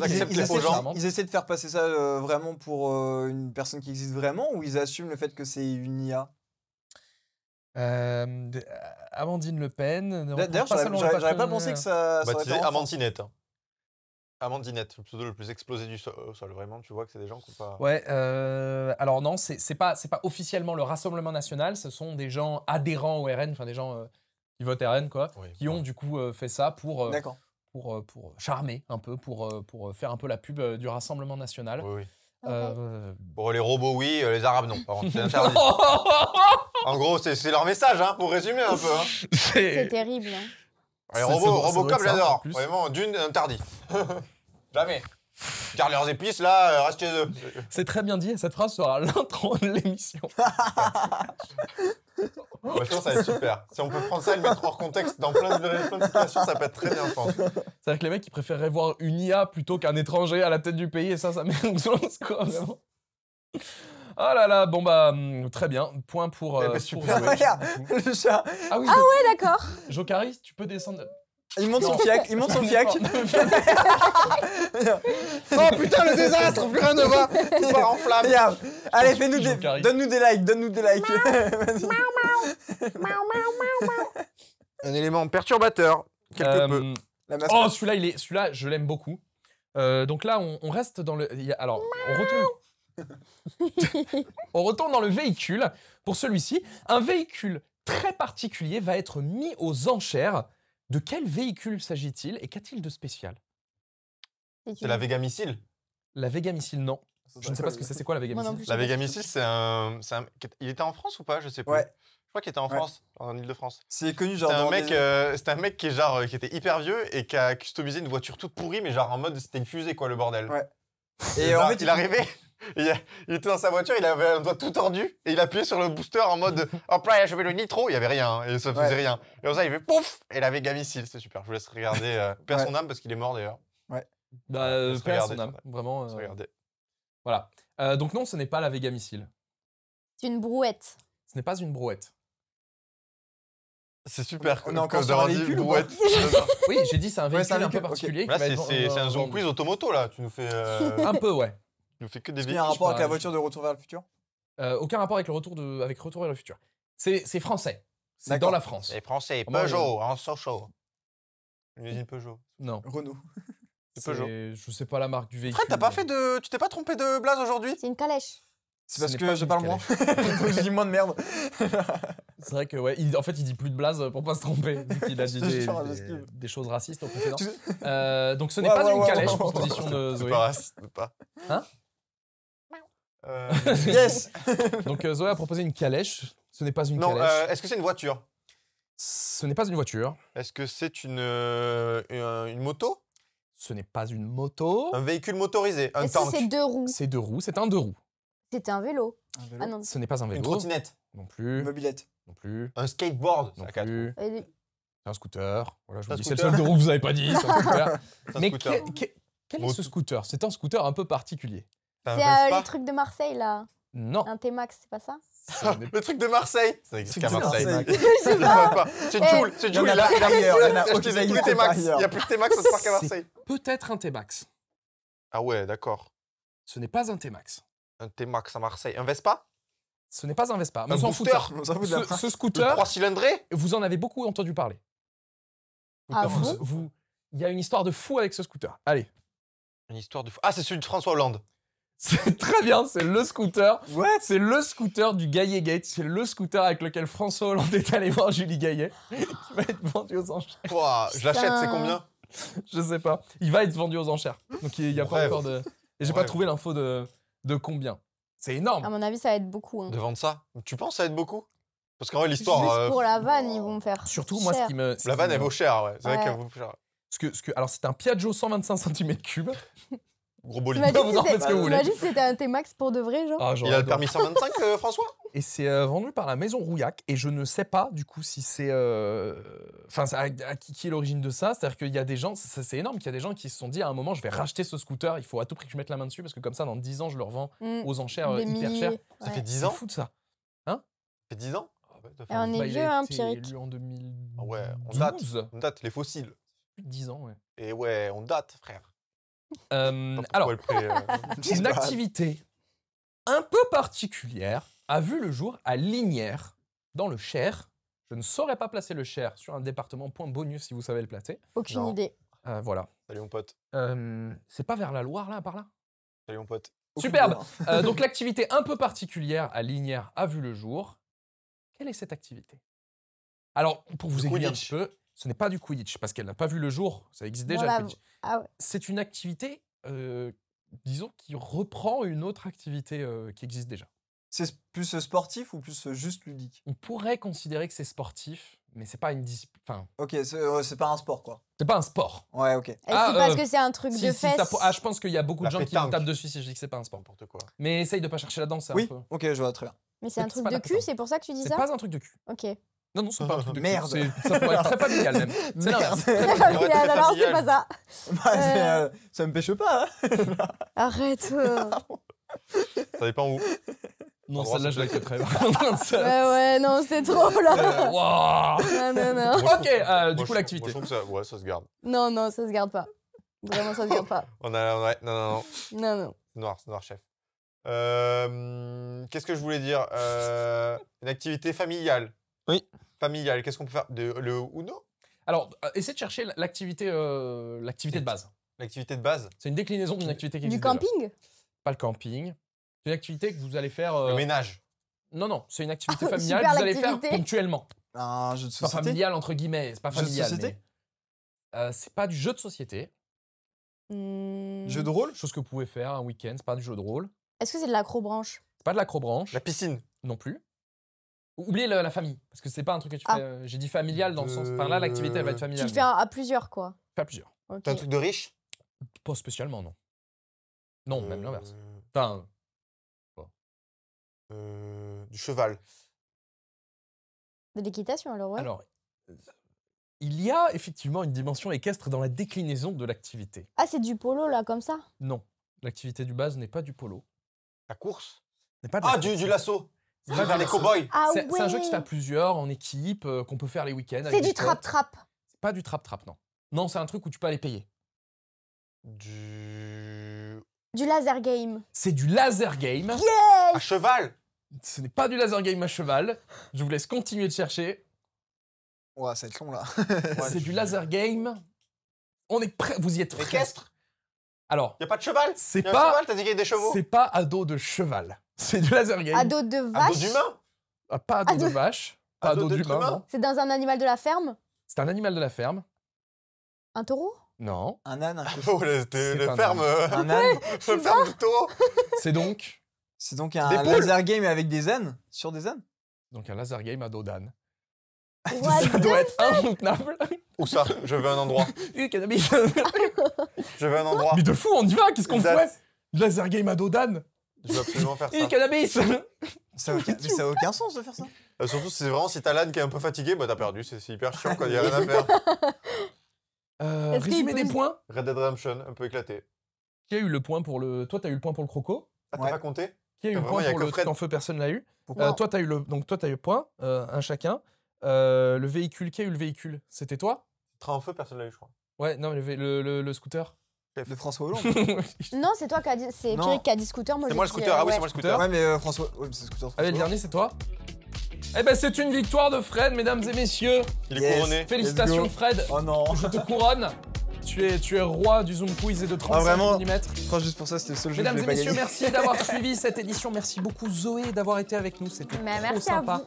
C: ils, essaient de faire passer
A: ça vraiment pour une personne qui existe vraiment ou ils assument le fait que c'est une IA
C: euh, euh, Amandine Le Pen. D'ailleurs, j'avais pas pensé que ça. Bah, hein.
A: Amandinette, le pseudo le plus explosé du euh, sol. Vraiment, tu vois que c'est des gens qui ont pas. Ouais,
C: alors non, c'est pas, pas officiellement le Rassemblement National, ce sont des gens adhérents au RN, enfin des gens qui votent RN, quoi, qui ont du coup fait ça pour. Pour, pour, charmer un peu, pour, faire un peu la pub du Rassemblement national. Oui, oui. Ah
A: bon, les robots, oui, les Arabes, non. En gros, c'est leur message, hein, pour résumer un peu. Hein. C'est terrible. Hein. Les robots, bon, Robocop, j'adore. Vraiment, d'une, interdit. Jamais. Car leurs épices, là,
C: euh, restez chez eux. C'est très bien dit, cette phrase sera l'intro de l'émission.
A: je que ça va être super. Si on peut prendre ça et le mettre hors contexte dans plein de, de situations, ça peut
C: être très bien, je pense. cest vrai que les mecs, ils préféreraient voir une IA plutôt qu'un étranger à la tête du pays, et ça, ça met une quoi, vraiment oh là là, bon bah hum, très bien. Point pour. Eh euh, ben, pour le chat. Ah, ah ouais, d'accord. Jokari, tu peux descendre. Il monte son fiac, il monte son fiac. oh
A: putain le désastre, plus rien ne va. Il va en flamme. Allez, fais-nous des, donne-nous des likes, donne-nous des likes.
C: Un élément perturbateur, quelque euh, peu. oh celui-là, il est, celui-là, je l'aime beaucoup. Euh, donc là, on, reste dans le. Alors, on retourne. On retourne dans le véhicule. Pour celui-ci, un véhicule très particulier va être mis aux enchères. De quel véhicule s'agit-il et qu'a-t-il de spécial C'est la Vega Missile La Vega Missile, non. Je ne sais pas ce que c'est. C'est quoi la Vega
A: Missile La Vega Missile, c'est un, un, Il était en France ou pas Je ne sais pas. Ouais. Je crois qu'il était en France, en Ile-de-France. C'est connu, genre. C'était un, mec, euh, un mec qui, est genre, euh, qui était hyper vieux et qui a customisé une voiture toute pourrie, mais genre en mode c'était une fusée, quoi, le bordel. Ouais. Et, en fait, il arrivait il, était dans sa voiture, il avait un doigt tout tordu et il appuyait sur le booster en mode hop là, il a chopé le nitro, il y avait rien hein, et ça faisait rien. Et comme ça, il fait pouf et la Vega Missile c'est super. Je vous laisse regarder. Euh, perd son âme
C: parce qu'il est mort d'ailleurs.
A: Ouais. Bah, euh, son âme,
C: vraiment. Euh. regardez Voilà. Euh, donc non, ce n'est pas la Vega missile.
D: C'est une brouette. Ce n'est pas
C: une brouette. C'est super. On est encore sur un véhicule brouette.
A: oui, j'ai dit c'est un véhicule un, peu particulier. Là, c'est un, zoom quiz automoto
C: là. Tu nous fais. un peu, ouais fait que des est y a un rapport avec la voiture de Retour vers le futur euh, aucun rapport avec le retour de, avec Retour vers le futur. C'est français. C'est dans la France. C'est Français, Peugeot,
A: en hein, Sochaux.
C: usine Peugeot. Non. Renault. C'est Peugeot. Je sais pas la marque du véhicule. Fred, t'as pas fait de. Tu t'es
A: pas trompé de blaze aujourd'hui C'est une calèche. C'est parce que je parle moins.
C: je
A: dis moins de merde.
C: C'est vrai que ouais, il- en fait, il dit plus de blaze pour pas se tromper. Il a dit des, choses racistes au précédent. Euh, donc ce n'est pas une calèche, ouais, de C'est pas raciste, pas. Hein euh, yes Donc euh, Zoé a proposé une calèche. Ce n'est pas une calèche. Non, euh, est-ce que c'est une voiture Ce n'est pas une voiture.
A: Est-ce que c'est une, euh,
C: une, moto Ce n'est pas une moto. Un véhicule motorisé, un tank. c'est deux roues C'est deux roues, c'est un deux roues.
D: C'est un vélo. Ah non. Ce
C: n'est pas un vélo. Une trottinette Non plus. Une mobilette Non plus. Un skateboard Non plus. un scooter. Voilà, c'est le seul deux roues que vous n'avez pas dit. Mais quel est ce scooter C'est un scooter un peu particulier. C'est euh, le
D: truc de Marseille, là. Non. Un T-Max, c'est pas ça
C: Le truc de Marseille
A: Ça existe qu'à Marseille. Je pas. C'est eh, Joule, c'est Joule, il a Il n'y a plus de T-Max au parc qu'à Marseille.
C: Peut-être un T-Max. Ah ouais, d'accord. Ce n'est pas un T-Max. Un T-Max à Marseille. Un Vespa Ce n'est pas un Vespa. Un scooter. Ce scooter. Trois cylindrés Vous en avez beaucoup entendu parler. Ah vous Il y a une histoire de fou avec ce scooter. Allez. Une histoire de fou. Ah, c'est celui de François Hollande. C'est très bien, c'est le scooter. Ouais. c'est le scooter du Gaillet Gate. C'est le scooter avec lequel François Hollande est allé voir Julie Gaillet. Il va être vendu aux enchères. je l'achète, c'est combien Je sais pas. Il va être vendu aux enchères. Donc il n'y a pas encore de. Et j'ai pas trouvé l'info de, de combien. C'est énorme. À
D: mon avis, ça va être beaucoup. Hein. De
C: vendre ça Tu penses ça va être beaucoup Parce qu'en vrai, l'histoire. Euh, pour
D: la vanne, ils vont faire. Surtout, moi, ce qui me. La vanne, elle vaut cher, ouais. C'est vrai qu'elle vaut
C: cher. ce que- alors, c'est un Piaggio 125 cm3 gros bolide. Vous en faites ce que vous
D: c'était un T-Max pour de vrai, genre. Ah, genre, Il a le permis 125, euh, François
C: Et c'est euh, vendu par la maison Rouillac. Et je ne sais pas, du coup, si c'est. Euh, enfin, à- qui est l'origine de ça C'est-à-dire qu'il y a des gens, c'est énorme, qu'il y a des gens qui se sont dit à un moment, je vais racheter ce scooter, il faut à tout prix que je mette la main dessus, parce que comme ça, dans 10 ans, je le revends mm. aux enchères hyper chères. Ça fait 10 ans Ça de ça. Hein fait 10 ans on est vieux, hein, en 2012. Ah on date. On date les fossiles. Plus de 10 ans,
A: ouais. Et ouais, on date, frère.
C: Euh, alors, euh. une activité un peu particulière a vu le jour à Lignières, dans le Cher. Je ne saurais pas placer le Cher sur un département point bonus si vous savez le placer. Aucune idée. Euh, voilà. Salut mon pote. c'est pas vers la Loire, là, par là Salut mon pote. Superbe. Hein. Donc, l'activité un peu particulière à Lignières a vu le jour. Quelle est cette activité Alors, pour vous aiguiller un petit peu, ce n'est pas du Quidditch, parce qu'elle n'a pas vu le jour. Ça existe déjà. Ah c'est une activité, euh, disons, qui reprend une autre activité euh, qui existe déjà. C'est plus sportif ou plus euh, juste ludique On pourrait considérer que c'est sportif, mais c'est pas une discipline.
A: Ok, c'est pas un sport quoi. C'est
C: pas un sport. Ouais, ok. c'est ah, parce que c'est un truc de ah, je pense qu'il y a beaucoup de gens qui qui tapent dessus si je dis que c'est pas un sport. N'importe quoi. Mais essaye de pas chercher la danse. Oui, ok, je vois très bien.
D: Mais c'est un truc de cul, c'est pour ça que tu dis ça C'est pas un truc de cul. Ok.
C: Non, non, c'est pas un truc de Merde. Ça pourrait être très familial même. C'est Merde. Très
D: familial. alors c'est pas ça. Bah, euh. Euh, ça me pêche pas. hein. Arrête. euh.
A: Ça dépend où. Non, celle-là, je la quitterai. ouais,
D: ouais, non, c'est trop là. Non, euh,
A: ah, non, non. Ok, du coup, l'activité. je que ça, ouais, ça se garde.
D: Non, non, ça se garde pas. Vraiment, ça se garde pas.
A: On a, ouais, non, non, non. Non, non. noir, noir, chef. Qu'est-ce que je voulais dire Une activité
C: familiale. Oui qu'est-ce qu'on peut faire de, Le Uno Alors, euh, essayez de chercher l'activité euh, l'activité de base. L'activité de base C'est une déclinaison d'une activité qui Du camping Pas le camping. C'est une activité que vous allez faire. Euh, le ménage. Non, non, c'est une activité familiale que vous allez faire ponctuellement. Un jeu de société Pas familial entre guillemets, c'est pas Jeu de société c'est pas du jeu de société.
D: Hmm. Jeu de rôle
C: Chose que vous pouvez faire un week-end, c'est pas du jeu de rôle.
D: Est-ce que c'est de l'acrobranche
C: C'est pas de l'acrobranche La piscine. non plus. Oubliez la famille, parce que c'est pas un truc que tu ah. fais. Euh, j'ai dit familial dans le sens. Enfin là, l'activité elle va être Tu familiale. le fais
D: à, plusieurs, quoi. Pas plusieurs. T'as un truc de
C: riche Pas spécialement, non. Non, même euh, l'inverse. Enfin, euh, du cheval.
D: De l'équitation, alors, ouais. alors, euh,
C: il y a effectivement une dimension équestre dans la déclinaison de l'activité.
D: Ah, c'est du polo, là, comme ça
C: Non, l'activité du base n'est pas du polo. La course n'est pas Ah, du, du lasso vers les cowboys. Ah c'est un jeu qui se fait à plusieurs, en équipe, euh, qu'on peut faire les week-ends. C'est du trap-trap. Pas du trap-trap, non. Non, c'est un truc où tu peux aller payer.
D: Du. Du laser game.
C: C'est du laser game. Yes à cheval Ce n'est pas du laser game à cheval. Je vous laisse continuer de chercher.
A: Ouais, ça va long là.
C: c'est du laser game. On est Vous y êtes prêts Alors. Il a pas de cheval C'est pas. Cheval, dit y a des chevaux C'est pas à dos de cheval. C'est du laser game. À dos de vache. À dos d'humain ah, Pas à dos de vache. Pas à dos d'humain.
D: C'est dans un animal de la ferme
C: C'est un animal de la ferme. Un taureau Non. Un âne. Un ferme... Oh, un âne. Euh,
D: le ferme de taureau.
A: C'est donc C'est donc un laser game avec des ânes Sur des ânes
C: donc un laser game à dos d'âne. Ça doit être incontenable. Où ça Je veux un endroit.
A: Je veux un endroit. Mais de fou, on y va, qu'est-ce qu'on fait Laser game à dos d'âne je veux absolument faire ça. Et cannabis ça a, aucun, ça a aucun sens de faire ça. Euh, surtout, c'est vraiment si t'as l'âne qui est un peu fatigué, bah t'as perdu, c'est hyper chiant quand il y a rien à faire.
C: Euh, des points.
A: Red Dead Redemption, un peu éclaté.
C: Qui a eu le point pour le. Toi, t'as eu le point pour le croco. Ah, t'as Ouais. pas compté Qui a eu le point pour le en feu Personne l'a eu. Euh, toi, t'as eu le. Donc, toi, t'as eu le point, euh, un chacun. le véhicule, qui a eu le véhicule C'était toi Train en feu, personne l'a eu, je crois. Ouais, non, le, le- le scooter. Le François Hollande.
D: non, c'est toi qui a dit. C'est Pierre qui a dit scooter. Moi, C'est moi le scooter, ah oui, euh, c'est moi le scooter.
C: Ouais, mais euh, François. c'est Scooter Allez, le dernier, c'est toi. Eh ben, c'est une victoire de Fred, mesdames et messieurs. Il est couronné. Félicitations, Fred. Oh non. Je te couronne. Tu es, tu es roi du Zoom Quiz et de 35 ah, vraiment mm. Franchement, juste pour ça, c'était le seul jeu Mesdames et messieurs, merci d'avoir suivi cette édition. Merci beaucoup Zoé d'avoir été avec nous. C'était trop sympa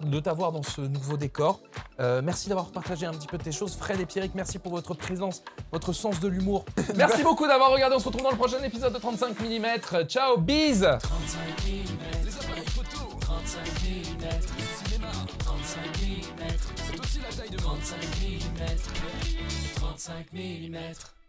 C: de t'avoir dans ce nouveau décor. Euh, merci d'avoir partagé un petit peu tes choses. Fred et Pierrick, merci pour votre présence, votre sens de l'humour. merci beaucoup d'avoir regardé. On se retrouve dans le prochain épisode de 35 mm. Ciao, bise C'est aussi 35
B: mm. 35 mm.